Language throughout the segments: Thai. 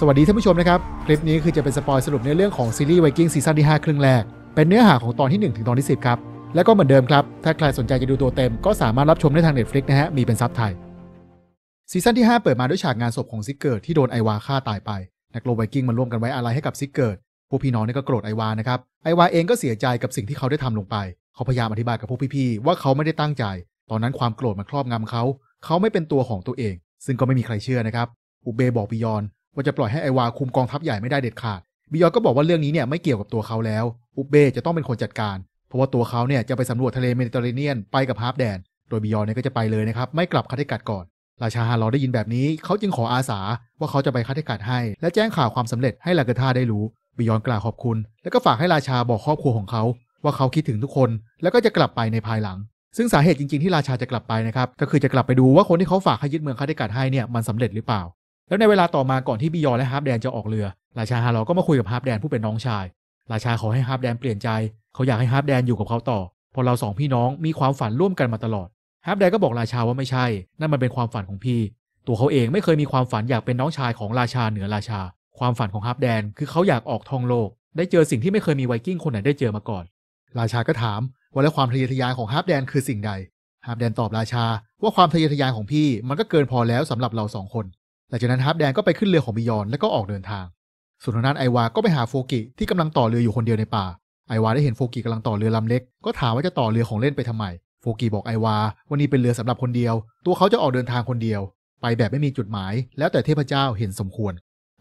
สวัสดีท่านผู้ชมนะครับ คลิปนี้คือจะเป็นสปอยสรุปในเรื่องของซีรีส์ไวกิ้งซีซั่นที่5ครึ่งแรก เป็นเนื้อหาของตอนที่ 1 ถึงตอนที่ 10 ครับ และก็เหมือนเดิมครับ ถ้าใครสนใจจะดูตัวเต็มก็สามารถรับชมได้ทาง Netflix นะฮะ มีเป็นซับไทยซีซั่นที่ 5 เปิดมาด้วยฉากงานศพของซิกเกิร์ที่โดนไอวาฆ่าตายไป นักโลไวกิ้งมันร่วมกันไว้อะไรให้กับซิกเกิร์พวกพี่น้องนี่ก็โกรธไอวานะครับไอวาเองก็เสียใจกับสิ่งที่เขาได้ทำลงไปเขาพยายามอธิบายกับพวกพี่ๆว่าเขาไม่ได้ตั้งใจ ตอนนั้นความโกรธมันครอบงำเขา เขาไม่เป็นตัวของตัวเอง ซึ่งก็ไม่มีใครเชื่อนะครับอุเบบอกปิยอนว่าจะปล่อยให้ไอวาคุมกองทัพใหญ่ไม่ได้เด็ดขาด บิยอนก็บอกว่าเรื่องนี้เนี่ยไม่เกี่ยวกับตัวเขาแล้ว อุบเบจะต้องเป็นคนจัดการ เพราะว่าตัวเขาเนี่ยจะไปสำรวจทะเลเมดิเตอร์เรเนียนไปกับฮาร์ปแดนโดยบิยอนเนี่ยก็จะไปเลยนะครับ ไม่กลับคาเทกัดก่อน ราชาฮารอได้ยินแบบนี้ เขาจึงขออาสาว่าเขาจะไปคาเทกัดให้ และแจ้งข่าวความสำเร็จให้ลากาธาได้รู้ บิยอนกล่าวขอบคุณ แล้วก็ฝากให้ราชาบอกครอบครัวของเขาว่าเขาคิดถึงทุกคน แล้วก็จะกลับไปในภายหลัง ซึ่งสาเหตุจริงๆที่ราชาจะกลับไปนะครับก็คือจะกลับไปดูว่าคนที่เขาฝากให้ยึดเมืองคาเทกัดให้เนี่ยมันสำเร็จหรือเปล่าแล้วในเวลาต่อมาก่อนที่บิยอนและฮาร์ปแดนจะออกเรือ ราชาฮาร์ลก็มาคุยกับฮาร์ปแดนผู้เป็นน้องชาย ราชาขอให้ฮาร์ปแดนเปลี่ยนใจ เขาอยากให้ฮาร์ปแดนอยู่กับเขาต่อ พอเราสองพี่น้องมีความฝันร่วมกันมาตลอด ฮาร์ปแดนก็บอกราชาว่าไม่ใช่ นั่นมันเป็นความฝันของพี่ ตัวเขาเองไม่เคยมีความฝันอยากเป็นน้องชายของราชาเหนือราชา ความฝันของฮาร์ปแดนคือเขาอยากออกท่องโลก ได้เจอสิ่งที่ไม่เคยมีไวกิ้งคนไหนได้เจอมาก่อน ราชาก็ถามว่าแล้วความทะเยอทะยานของฮาร์ปแดนคือสิ่งใด ฮาร์ปแดนตอบราชาว่าความทะเยอทะยานของพี่มันก็เกินพอแล้วสำหรับเราสองคนหลังจากนั้นฮาร์ปแดนก็ ไปขึ้นเรือของบิยอนแล้วก็ออกเดินทาง ส่วนทางด้านไอวา ก็ไปหาโฟกิที่กำลังต่อเรืออยู่คนเดียวในป่า ไอวาได้เห็นโฟกิกำลังต่อเรือลำเล็ก ก็ถามว่าจะต่อเรือของเล่นไปทำไม โฟกิบอกไอวาวันนี้เป็นเรือสำหรับคนเดียว ตัวเขาจะออกเดินทางคนเดียว ไปแบบไม่มีจุดหมาย แล้วแต่เทพเจ้าเห็นสมควร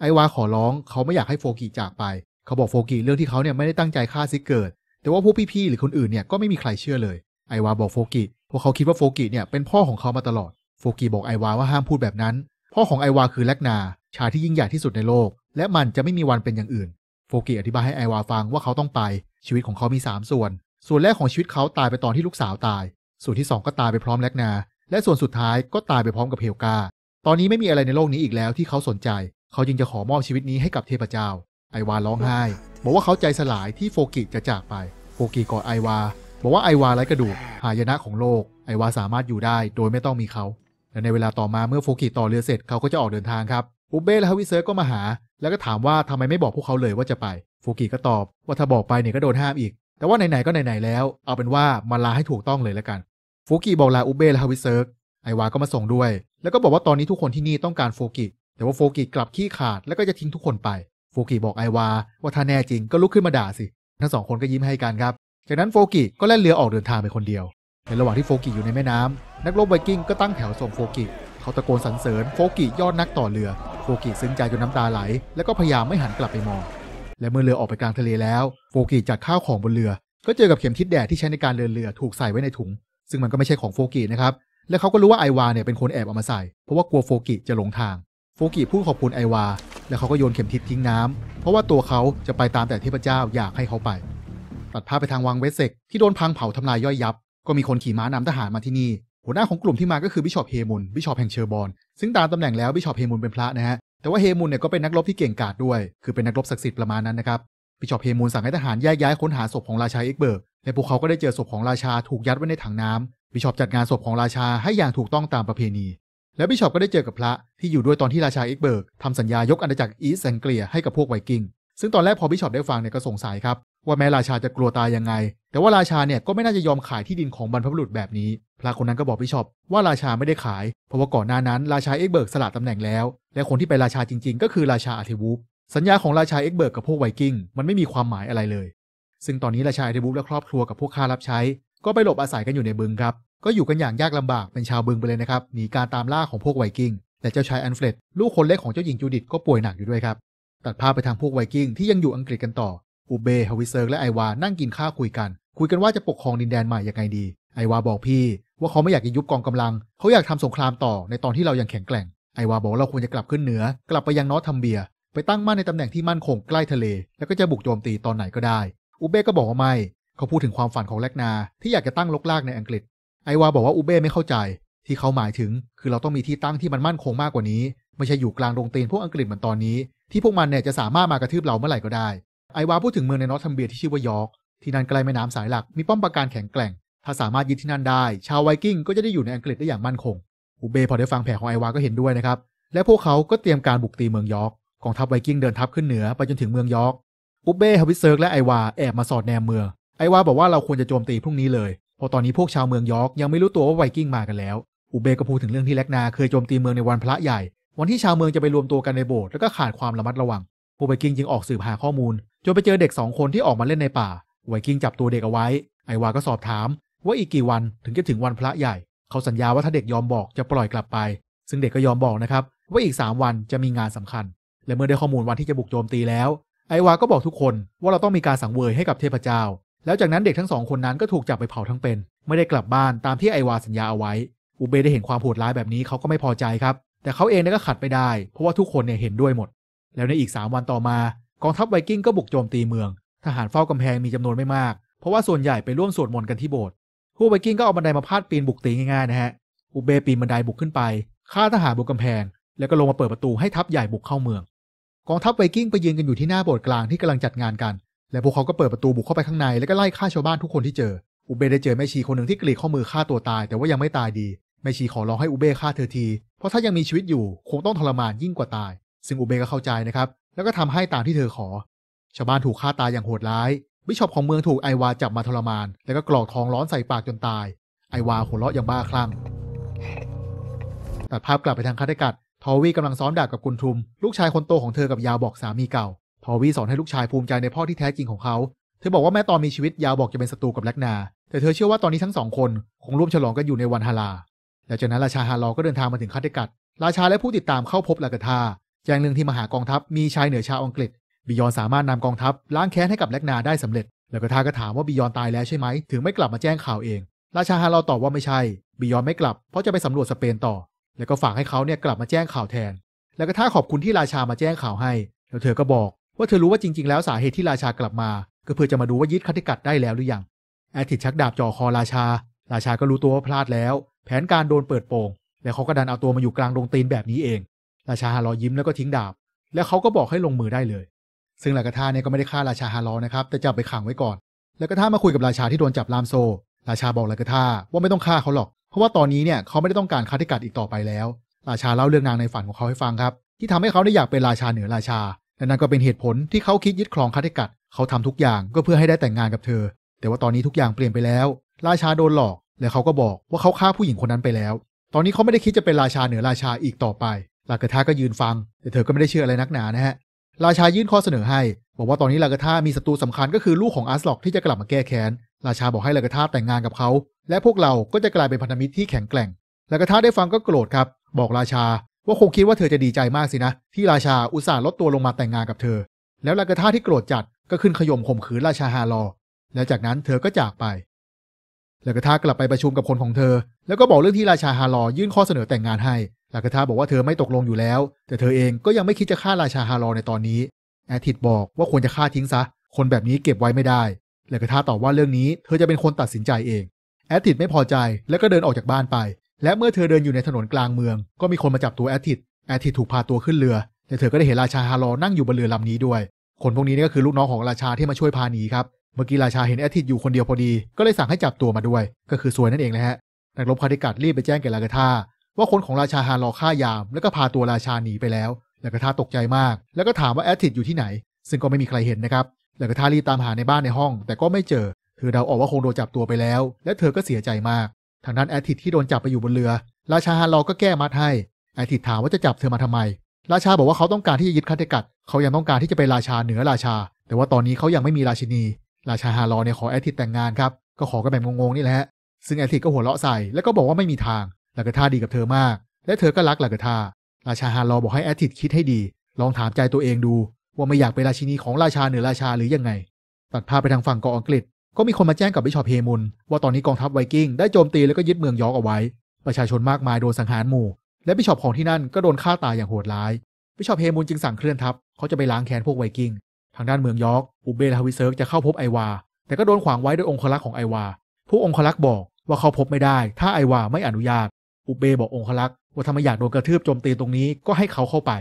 ไอวาขอร้องเขาไม่อยากให้โฟกิจากไป เขาบอกโฟกิเรื่องที่เขาเนี่ยไม่ได้ตั้งใจฆ่าซิเกิด แต่ว่าพวกพี่ๆหรือคนอื่นเนี่ยก็ไม่มีใครเชื่อเลย ไอวาบอกโฟกิพวกเขาคิดว่าโฟกิเนี่ยเป็นพ่อของเขามาตลอดโฟกิบอกไอวาว่าห้ามพูดแบบนั้นพ่อของไอวาคือแลกนา ชาที่ยิ่งใหญ่ที่สุดในโลก และมันจะไม่มีวันเป็นอย่างอื่น โฟกิอธิบายให้ไอวาฟังว่าเขาต้องไป ชีวิตของเขามี 3 ส่วน ส่วนแรกของชีวิตเขาตายไปตอนที่ลูกสาวตาย ส่วนที่ 2 ก็ตายไปพร้อมแลกนา และส่วนสุดท้ายก็ตายไปพร้อมกับเพลกา ตอนนี้ไม่มีอะไรในโลกนี้อีกแล้วที่เขาสนใจ เขาจึงจะขอมอบชีวิตนี้ให้กับเทพเจ้า ไอวาร้องไห้ บอกว่าเขาใจสลายที่โฟกิจะจากไป โฟกิกอดไอวา บอกว่าไอวาไร้กระดูกหายนะของโลก ไอวาสามารถอยู่ได้ โดยไม่ต้องมีเขาและในเวลาต่อมาเมื่อโฟกิต่อเรือเสร็จเขาก็จะออกเดินทางครับอุเบ้และฮาวิเซอร์ก็มาหาแล้วก็ถามว่าทำไมไม่บอกพวกเขาเลยว่าจะไปโฟกิก็ตอบว่าถ้าบอกไปเนี่ยก็โดนห้ามอีก แต่ว่าไหนๆก็ไหนๆแล้วเอาเป็นว่ามาลาให้ถูกต้องเลยแล้วกันโฟกิบอกลาอุเบ้และฮาวิเซอร์ไอวาก็มาส่งด้วยแล้วก็บอกว่าตอนนี้ทุกคนที่นี่ต้องการโฟกิแต่ว่าโฟกิกลับขี้ขาดแล้วก็จะทิ้งทุกคนไปโฟกิบอกไอวาว่าถ้าแน่จริงก็ลุกขึ้นมาด่าสิ ทั้งสองคนก็ยิ้มให้กันครับจากนั้นโฟกิก็แล่นเรือออกเดินทางไปคนเดียวในระหว่างที่โฟกิอยู่ในแม่น้ำนักรบไวกิ้งก็ตั้งแถวส่งโฟกิ เขาตะโกนสรรเสริญโฟกิยอดนักต่อเรือโฟกิซึ้งใจจนน้าตาไหล แล้วก็พยายามไม่หันกลับไปมอง และเมื่อเรือออกไปกลางทะเลแล้ว โฟกิจัดข้าวของบนเรือก็เจอกับเข็มทิศแดดที่ใช้ในการเดินเรือถูกใส่ไว้ในถุง ซึ่งมันก็ไม่ใช่ของโฟกินะครับและเขาก็รู้ว่าไอวาเนี่ยเป็นคนแอบเอามาใส่เพราะว่ากลัวโฟกิจะหลงทาง โฟกิพูดขอบคุณไอวาแล้วเขาก็โยนเข็มทิศทิ้งน้ำ เพราะว่าตัวเขาจะไปตามแต่เทพเจ้าอยากให้เขาไปตัดภาพไปทางวังเวสเซกที่โดนพังเผาทำลายย่อยยับก็มีคนขี่ม้านำทหารมาที่นี่ หัวหน้าของกลุ่มที่มาก็คือบิชอปเฮมุนบิชอปแห่งเชอร์บอนซึ่งตามตำแหน่งแล้วบิชอปเฮมุนเป็นพระนะฮะแต่ว่าเฮมุนเนี่ยก็เป็นนักรบที่เก่งกาจด้วยคือเป็นนักรบศักดิ์สิทธิ์ประมาณนั้นนะครับบิชอปเฮมูนสั่งให้ทหารแยกย้ายค้นหาศพของราชาเอ็กเบิร์กและพวกเขาก็ได้เจอศพของราชาถูกยัดไว้ในถังน้ำบิชอปจัดงานศพของราชาให้อย่างถูกต้องตามประเพณี และบิชอปก็ได้เจอกับพระที่อยู่ด้วยตอนที่ราชาเอ็กเบิร์กทำสัญญายกอาณาจักรอีสแองเกลียให้กับพวกไวกิ้งซึ่งตอนแรกพอบิชอปได้ฟังเนี่ยก็สงสัยครับว่าแม้ราชาจะกลัวตายยังไง แต่ว่าราชาเนี่ยก็ไม่น่าจะยอมขายที่ดินของบรรพบุรุษแบบนี้ พระคนนั้นก็บอกบิชอปว่าราชาไม่ได้ขาย เพราะว่าก่อนหน้านั้น ราชาเอ็กเบิร์กสละตำแหน่งแล้ว และคนที่เป็นราชาจริงๆ ก็คือราชาอาธิวุฒสัญญาของราชาเอ็กเบิร์กกับพวกไวกิ้งมันไม่มีความหมายอะไรเลย ซึ่งตอนนี้ราชาอาธิวุฒและครอบครัวกับพวกข้ารับใช้ ก็ไปหลบอาศัยกันอยู่ในบึงครับ ก็อยู่กันอย่างยากลำบากเป็นชาวบึงไปเลยนะครับหนีการตามล่าของพวกไวกิ้งแต่เจ้าชายอันเฟรดลูกคนเล็กของเจ้าหญิงจูดิตก็ป่วยหนักอยู่ด้วยครับตัดภาพไปทางพวกไวกิ้งที่ยังอยู่อังกฤษกันต่ออุเบฮาวิเซอร์และไอวา นั่งกินข้าวคุยกัน คุยกันว่าจะปกครองดินแดนใหม่ยังไงดี ไอวาบอกพี่ ว่าเขาไม่อยากจะยุบกองกำลัง เขาอยากทำสงครามต่อในตอนที่เรายังแข็งแกร่ง ไอวาบอกเราควรจะกลับขึ้นเหนือ กลับไปยังนอตทัมเบีย ไปตั้งมั่นในตำแหน่งที่มั่นคงใกล้ทะเล แล้วก็จะบุกโจมตีตอนไหนก็ได้อุเบก็บอกว่าไม่เขาพูดถึงความฝันของแลกนาที่อยากจะตั้งลกลากในอังกฤษ ไอวาบอกว่าอุเบไม่เข้าใจ ที่เขาหมายถึง คือเราต้องมีที่ตั้งที่มันมั่นคงมากกว่านี้ ไม่ใช่อยู่กลางโรงตีนพวกอังกฤษเหมือนตอนนี้ที่พวกมันเนี่ยจะสามารถมากระทืบเราเมื่อไหร่ก็ได้ไอวาพูดถึงเมืองในนอร์ทัมเบียที่ชื่อว่ายอร์กที่นั่นใกล้แม่น้ำสายหลัก มีป้อมปราการแข็งแกร่ง ถ้าสามารถยึดที่นั่นได้ ชาวไวกิ้งก็จะได้อยู่ในอังกฤษได้อย่างมั่นคงอูเบย์พอได้ฟังแผนของไอวาก็เห็นด้วยนะครับ และพวกเขาก็เตรียมการบุกตีเมืองยอร์กกองทัพไวกิ้งเดินทัพขึ้นเหนือไปจนถึงเมืองยอร์กอูเบย์ฮาวิเซิร์กและไอวาแอบมาสอดแนมเมืองไอวาบอกว่าเราควรจะโจมตีพรุ่งนี้เลยเพราะตอนนี้พวกชาวเมืองยอร์กยังไม่รู้ตัวว่าไวกิ้งมากันแล้วอูเบย์ก็พูดถึงเรื่องที่แลกนาเคยโจมตีเมืองในวันพระใหญ่ วันที่ชาวเมืองจะไปรวมตัวกันในโบสถ์แล้วก็ขาดความระมัดระวังพวกไวกิ้งจึงออกสืบหาข้อมูลจนไปเจอเด็กสองคนที่ออกมาเล่นในป่าไวกิ้งจับตัวเด็กเอาไว้ ไอวาก็สอบถาม ว่าอีกกี่วันถึงจะถึงวันพระใหญ่ เขาสัญญาว่าถ้าเด็กยอมบอกจะปล่อยกลับไป ซึ่งเด็กก็ยอมบอกนะครับ ว่าอีก 3 วันจะมีงานสำคัญ และเมื่อได้ข้อมูลวันที่จะบุกโจมตีแล้ว ไอวาก็บอกทุกคนว่าเราต้องมีการสังเวยให้กับเทพเจ้า แล้วจากนั้นเด็กทั้งสองคนนั้นก็ถูกจับไปเผาทั้งเป็นไม่ได้กลับบ้านตามที่ไอวาสัญญาเอาไว้อุเบได้เห็นความโหดร้ายแบบนี้เขาก็ไม่พอใจครับ แต่เขาเองก็ขัดไปได้เพราะว่าทุกคนเนี่ยเห็นด้วยหมด แล้วในอีก 3 วันต่อมากองทัพไวกิ้งก็บุกโจมตีเมือง ทหารเฝ้ากำแพงมีจำนวนไม่มาก เพราะว่าส่วนใหญ่ไปร่วมสวดมนต์กันที่โบสถ์พวกไวกิ้งก็เอาบันไดมาพาดปีนบุกตีง่ายๆนะฮะอุเบปีนบันไดบุกขึ้นไป ฆ่าทหารบุกกำแพง แล้วก็ลงมาเปิดประตูให้ทัพใหญ่บุกเข้าเมือง กองทัพไวกิ้งไปยืนกันอยู่ที่หน้าโบสถ์กลางที่กำลังจัดงานกัน และพวกเขาก็เปิดประตูบุกเข้าไปข้างในแล้วก็ไล่ฆ่าชาวบ้านทุกคนที่เจออุเบได้เจอแม่ชีคนหนึ่งที่กรีดข้อมือฆ่าตัวตายแต่ว่ายังไม่ตายดี แม่ชีขอร้องให้อุเบฆ่าเธอที เพราะถ้ายังมีชีวิตอยู่คงต้องทรมานยิ่งกว่าตาย ซึ่งอุเบก็เข้าใจนะครับแล้วก็ทำให้ตามที่เธอขอ ชาวบ้านถูกฆ่าตายอย่างโหดร้ายบิชอปของเมืองถูกไอวาจับมาทรมาน แล้วก็กรอกทองร้อนใส่ปากจนตาย ไอวาหัวเราะอย่างบ้าคลั่งตัดภาพกลับไปทางคาดกัดทอวีกำลังซ้อมดาบกับกุนทุม ลูกชายคนโตของเธอกับยาวบอกสามีเก่า ทอวีสอนให้ลูกชายภูมิใจในพ่อที่แท้จริงของเขา เธอบอกว่าแม้ตอนมีชีวิตยาวบอกจะเป็นศัตรูกับแลกนา แต่เธอเชื่อว่าตอนนี้ทั้งสองคนคงร่วมฉลองกันอยู่ในวันฮาลาหลังจากนั้นราชาฮาลอก็เดินทางมาถึงคาดกัดราชาและผู้ติดตามเข้าพบลากาธาจ้งหนึ่งที่มหากองทัพมีชายเหนือชาวอังกฤษบิยอนสามารถนำกองทัพล้างแค้นให้กับแลกนาได้สำเร็จ แล้วก็ทาก็ถามว่าบิยอนตายแล้วใช่ไหมถึงไม่กลับมาแจ้งข่าวเอง ราชาฮาราตอบว่าไม่ใช่บิยอนไม่กลับเพราะจะไปสำรวจสเปนต่อ แล้วก็ฝากให้เขาเนี่ยกลับมาแจ้งข่าวแทน แล้วก็ท่าขอบคุณที่ราชามาแจ้งข่าวให้ แล้วเธอก็บอก ว่าเธอรู้ว่าจริง ๆ แล้วสาเหตุที่ราชากลับมาก็เพื่อจะมาดูว่ายึดคัติกัดได้แล้วหรือยังแอติดชักดาบจ่อคอราชา ราชาก็รู้ตัวว่าพลาดแล้ว แผนการโดนเปิดโปงแล้วเขาก็ดันเอาตัวมาอยู่กลางดงตีนแบบนี้เองราชาฮารอยิ้มแล้วก็ทิ้งดาบ แล้วเขาก็บอกให้ลงมือได้เลย ซึ่งลากาธาเนี่ยก็ไม่ได้ฆ่าราชาฮารอนะครับแต่จับไปขังไว้ก่อนลากท่ามาคุยกับราชาที่โดนจับลามโซ ราชาบอกลากาธาว่าไม่ต้องฆ่าเขาหรอก เพราะว่าตอนนี้เนี่ยเขาไม่ได้ต้องการฆาติกัดอีกต่อไปแล้ว ราชาเล่าเรื่องนางในฝันของเขาให้ฟังครับ ที่ทำให้เขาได้อยากเป็นราชาเหนือราชาและนั่นก็เป็นเหตุผลที่เขาคิดยึดครองคาติกัดเขาทำทุกอย่างก็เพื่อให้ได้แต่งงานกับเธอ แต่ว่าตอนนี้ทุกอย่างเปลี่ยนไปแล้ว ราชาโดนหลอกและเขาก็บอกว่าเขาฆ่าผู้หญิงคนนั้นไปแล้ว ตอนนี้เขาไม่ได้คิดจะเป็นราชาเหนือราชาอีกต่อไปลากระทาก็ยืนฟัง แต่เธอก็ไม่ได้เชื่ออะไรนักหนานะฮะ ราชายื่นข้อเสนอให้ บอกว่าตอนนี้ลากระทามีศัตรูสำคัญก็คือลูกของอาร์สล็อกที่จะกลับมาแก้แค้น ราชาบอกให้ลากระทาแต่งงานกับเขาและพวกเราก็จะกลายเป็นพันธมิตรที่แข็งแกร่ง ลากระทาได้ฟังก็โกรธครับ บอกราชาว่าคงคิดว่าเธอจะดีใจมากสินะ ที่ราชาอุตส่าห์ลดตัวลงมาแต่งงานกับเธอ แล้วลากระทาที่โกรธจัดก็ขึ้นขย่มข่มขืนราชาฮารอและจากนั้นเธอก็จากไป ลากระทากลับไปประชุมกับคนของเธอ แล้วก็บอกเรื่องที่ราชาฮารอยื่นข้อเสนอแต่งงานให้ลากาธาบอกว่าเธอไม่ตกลงอยู่แล้ว แต่เธอเองก็ยังไม่คิดจะฆ่าราชาฮารอในตอนนี้ แอทิดบอกว่าควรจะฆ่าทิ้งซะ คนแบบนี้เก็บไว้ไม่ได้ลากาธาตอบว่าเรื่องนี้ เธอจะเป็นคนตัดสินใจเอง แอทิดไม่พอใจแล้วก็เดินออกจากบ้านไป และเมื่อเธอเดินอยู่ในถนนกลางเมือง ก็มีคนมาจับตัวแอทิดแอทิดถูกพาตัวขึ้นเรือและเธอก็ได้เห็นราชาฮารอนั่งอยู่บนเรือลำนี้ด้วย คนพวกนี้นี่ก็คือลูกน้องของราชาที่มาช่วยพาหนีครับเมื่อกี้ราชาเห็นแอทิดอยู่คนเดียวพอดี ก็เลยสั่งให้จับตัวมาด้วย ก็คือซวยนั่นเองนะฮะนักรบคาริกัดรีบไปแจ้งแก่ลากาธาว่าคนของราชาฮารอฆ่ายาม แล้วก็พาตัวราชาหนีไปแล้ว แล้วก็ท่าตกใจมาก แล้วก็ถามว่าแอตติดอยู่ที่ไหน ซึ่งก็ไม่มีใครเห็นนะครับ แล้วก็ท่ารีตามหาในบ้านในห้อง แต่ก็ไม่เจอ เธอเดาออกว่าคงโดนจับตัวไปแล้ว และเธอก็เสียใจมาก ทางด้านแอตติดที่โดนจับไปอยู่บนเรือ ราชาฮารอก็แก้มัดให้ แอตติดถามว่าจะจับเธอมาทำไม ราชาบอกว่าเขาต้องการที่จะยึดคาเทกัดเขายังต้องการที่จะเป็นราชาเหนือราชา แต่ว่าตอนนี้เขายังไม่มีราชินี ราชาฮารอเนี่ยขอแอตติดแต่งงานครับ ก็ขอกันแบบงงๆนี่แหละซึ่งแอตติดก็หัวเราะใส่แล้วก็บอกว่าไม่มีทางลากาธาดีกับเธอมาก และเธอก็รักลากาธาราชาฮารอบอกให้แอทิดคิดให้ดี ลองถามใจตัวเองดูว่าไม่อยากเป็นราชินีของราชา เหนือราชาหรือยังไง ตัดภาพไปทางฝั่งเกาะอังกฤษ ก็มีคนมาแจ้งกับบิชอปเฮมุนว่าตอนนี้กองทัพไวกิ้ง ได้โจมตีแล้วก็ยึดเมืองยอร์กเอาไว้ ประชาชนมากมายโดนสังหารหมู่ และบิชอปของที่นั่นก็โดนฆ่าตายอย่างโหดร้ายบิชอปเฮมุนจึงสั่งเคลื่อนทัพเขาจะไปล้างแค้นพวกไวกิ้ง ทางด้านเมืองยอร์กอุเบลฮาวิเซิร์กจะเข้าพบไอวา แต่ก็โดนขวางไว้โดยองครักษ์ของไอวาผู้องครักษ์บอกว่าเขาพบไม่ได้ ถ้าไอวาไม่อนุญาตอุเบบอกองคลักษ์ว่าทำไมอยากโดนกระทืบโจมตีตรงนี้ก็ให้เขาเข้าไป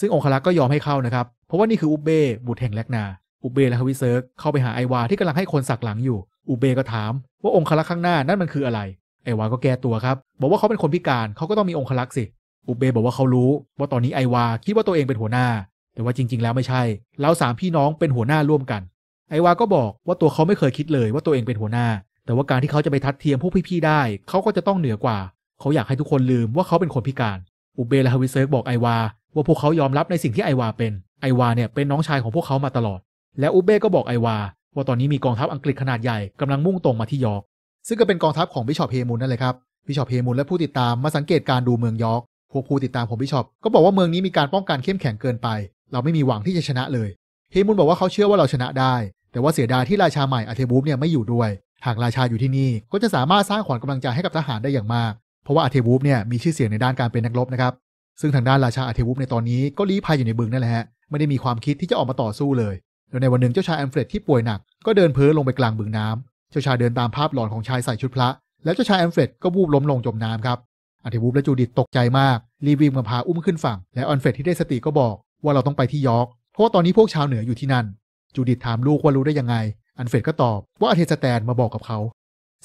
ซึ่งองคลักษ์ก็ยอมให้เข้านะครับเพราะว่านี่คืออุเบบุตรแห่งแลกนาอุเบและฮวิเซิร์กเข้าไปหาไอวา ที่กำลังให้คนสักหลังอยู่อุเบก็ถามว่าองคลักษ์ข้างหน้านั่นมันคืออะไร ไอวาก็แก้ตัวครับ บอกว่าเขาเป็นคนพิการเขาก็ต้องมีองคลักษ์สิ อุเบบอกว่าเขารู้ ว่าตอนนี้ไอวาคิดว่าตัวเองเป็นหัวหน้าแต่ว่าจริง ๆ แล้วไม่ใช่เราสามพี่น้องเป็นหัวหน้าร่วมกันไอวาก็บอกว่าตัวเขาไม่เคยคิดเลยว่าตัวเองเป็นหัวหน้า แต่ว่าการที่เขาจะไปทัดเทียมพวกพี่ๆได้เขาก็จะต้องเหนือกว่าเขาอยากให้ทุกคนลืมว่าเขาเป็นคนพิการ อุเบและฮาวิเซิร์กบอกไอวาว่าพวกเขายอมรับในสิ่งที่ไอวาเป็น ไอวาเนี่ยเป็นน้องชายของพวกเขามาตลอด และอุเบก็บอกไอวาว่าตอนนี้มีกองทัพอังกฤษขนาดใหญ่กำลังมุ่งตรงมาที่ยอร์ก ซึ่งก็เป็นกองทัพของบิชอปเฮมุนนั่นแหละครับ บิชอปเฮมุนและผู้ติดตามมาสังเกตการดูเมืองยอร์กพวกผู้ติดตามของบิชอปก็บอกว่าเมืองนี้มีการป้องกันเข้มแข็งเกินไป เราไม่มีหวังที่จะชนะเลย เฮมุนบอกว่าเขาเชื่อว่าเราชนะได้ แต่ว่าเสียดายที่ราชาใหม่อาเทบูฟเนี่ยไม่อยู่ด้วย หากราชาอยู่ที่นี่ก็จะสามารถสร้างขวัญกำลังใจให้กับทหารได้อย่างมากเพราะว่าอาเทวูฟเนี่ยมีชื่อเสียงในด้านการเป็นนักรบนะครับ ซึ่งทางด้านราชาอาเทวูฟในตอนนี้ก็ลี้ภัยอยู่ในบึงนั่นแหละฮะไม่ได้มีความคิดที่จะออกมาต่อสู้เลยแล้วในวันหนึ่งเจ้าชายแอมเฟรดที่ป่วยหนักก็เดินเพ้อลงไปกลางบึงน้ำเจ้าชายเดินตามภาพหลอนของชายใส่ชุดพระ แล้วเจ้าชายแอมเฟรดก็วูบล้มลงจมน้ำครับอาเทวูฟและจูดิตตกใจมาก รีบวิ่งมาพาอุ้มขึ้นฝั่งและออนเฟรดที่ได้สติก็บอกว่าเราต้องไปที่ยอร์กเพราะว่าตอนนี้พวกชาวเหนืออยู่ที่นั่นจูดิตถามลูกว่ารู้ได้ยังไงอันเฟรดก็ตอบว่าอาเทสแตนมาบอกกับเขา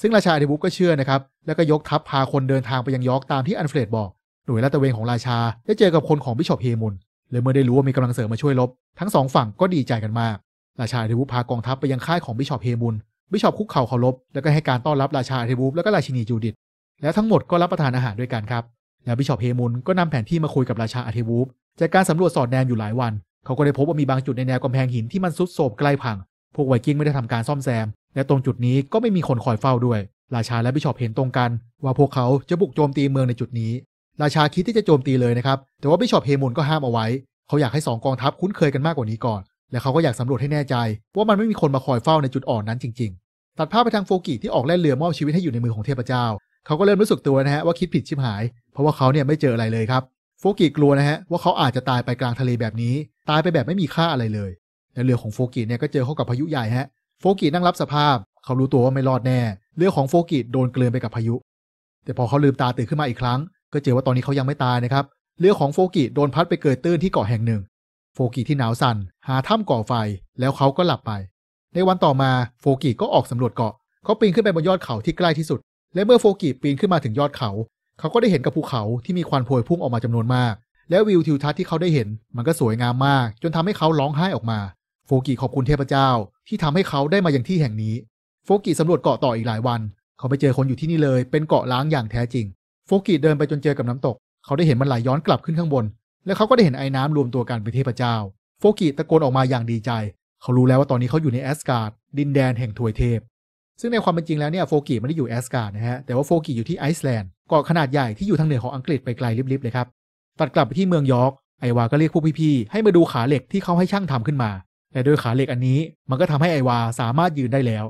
ซึ่งราชาอธิบุกก็เชื่อนะครับ แล้วก็ยกทัพพาคนเดินทางไปยังยอกตามที่อันเฟรดบอก หน่วยลาตะเวงของราชาได้เจอกับคนของบิชอปเฮมุนเลยเมื่อได้รู้ว่ามีกำลังเสริมมาช่วยรบ ทั้งสองฝั่งก็ดีใจกันมาก ราชาอิบุกพากองทัพไปยังค่ายของบิชอปเฮมุนบิชอปคุกเข่าเคารพแล้วก็ให้การต้อนรับราชาอิบุกแล้วก็ราชินีจูดิตแล้วทั้งหมดก็รับประทานอาหารด้วยกันครับ แล้วบิชอปเฮมุนก็นำแผนที่มาคุยกับราชาอิบุกจากการสำรวจสอดแนมอยู่หลายวัน เขาก็ได้พบว่ามีบางจุดในแนวกำแพงหินที่มันซุดโทมใกล้พังพวกไวกิ้งไม่ได้ทำการซ่อมแซมและตรงจุดนี้ก็ไม่มีคนคอยเฝ้าด้วย ราชาและบิชอปเห็นตรงกัน ว่าพวกเขาจะบุกโจมตีเมืองในจุดนี้ ราชาคิดที่จะโจมตีเลยนะครับ แต่ว่าบิชอปเฮมุนก็ห้ามเอาไว้ เขาอยากให้ 2 กองทัพคุ้นเคยกันมากกว่านี้ก่อน และเขาก็อยากสำรวจให้แน่ใจ ว่ามันไม่มีคนมาคอยเฝ้าในจุดอ่อนนั้นจริงๆ ตัดภาพไปทางโฟกิที่ออกแล่นเรือมอบชีวิตให้อยู่ในมือของเทพเจ้า เขาก็เริ่มรู้สึกตัวนะฮะว่าคิดผิดชิบหาย เพราะว่าเขาเนี่ยไม่เจออะไรเลยครับโฟกิกลัวนะฮะว่าเขาอาจจะตายไปกลางทะเลแบบนี้ ตายไปแบบไม่มีค่าอะไรเลย และเรือของโฟกิเนี่ยก็เจอเข้ากับพายุใหญ่ฮะโฟกินั่งรับสภาพ เขารู้ตัวว่าไม่รอดแน่ เรื่องของโฟกิโดนเกลือนไปกับพายุ แต่พอเขาลืมตาตื่นขึ้นมาอีกครั้ง ก็เจอว่าตอนนี้เขายังไม่ตายนะครับ เรือของโฟกิโดนพัดไปเกิดตื้นที่เกาะแห่งหนึ่ง โฟกิที่หนาวสั่นหาถ้ำก่อไฟ แล้วเขาก็หลับไป ในวันต่อมาโฟกิก็ออกสำรวจเกาะ เขาปีนขึ้นไปบนยอดเขาที่ใกล้ที่สุด และเมื่อโฟกิปีนขึ้นมาถึงยอดเขา เขาก็ได้เห็นกับภูเขาที่มีควันพวยพุ่งออกมาจำนวนมาก และวิวทิวทัศน์ที่เขาได้เห็น มันก็สวยงามมาก จนทำให้เขาร้องไห้ออกมา โฟกิขอบคุณเทพเจ้าที่ทำให้เขาได้มาอย่างที่แห่งนี้โฟกิสำรวจเกาะต่ออีกหลายวัน เขาไปเจอคนอยู่ที่นี่เลย เป็นเกาะล้างอย่างแท้จริง โฟกิเดินไปจนเจอกับน้ำตก เขาได้เห็นมันไหลย้อนกลับขึ้นข้างบน และเขาก็ได้เห็นไอ้น้ำรวมตัวกันเป็นเทพเจ้า โฟกิตะโกนออกมาอย่างดีใจ เขารู้แล้วว่าตอนนี้เขาอยู่ในแอสการ์ด ดินแดนแห่งถวยเทพ ซึ่งในความเป็นจริงแล้วเนี่ยโฟกิไม่ได้อยู่แอสการ์ดนะฮะแต่ว่าโฟกิอยู่ที่ไอซ์แลนด์เกาะขนาดใหญ่ที่อยู่ทางเหนือของอังกฤษไปไกลลิบๆเลยครับตัดกลับไปที่เมืองยอร์กไอวา ก็เรียกพวกพี่ๆให้มาดูขาเหล็กที่เขาให้ช่างทำขึ้นมาและด้วยขาเหล็ก อันนี้มันก็ทำให้ไอวาสามารถยืนได้แล้ว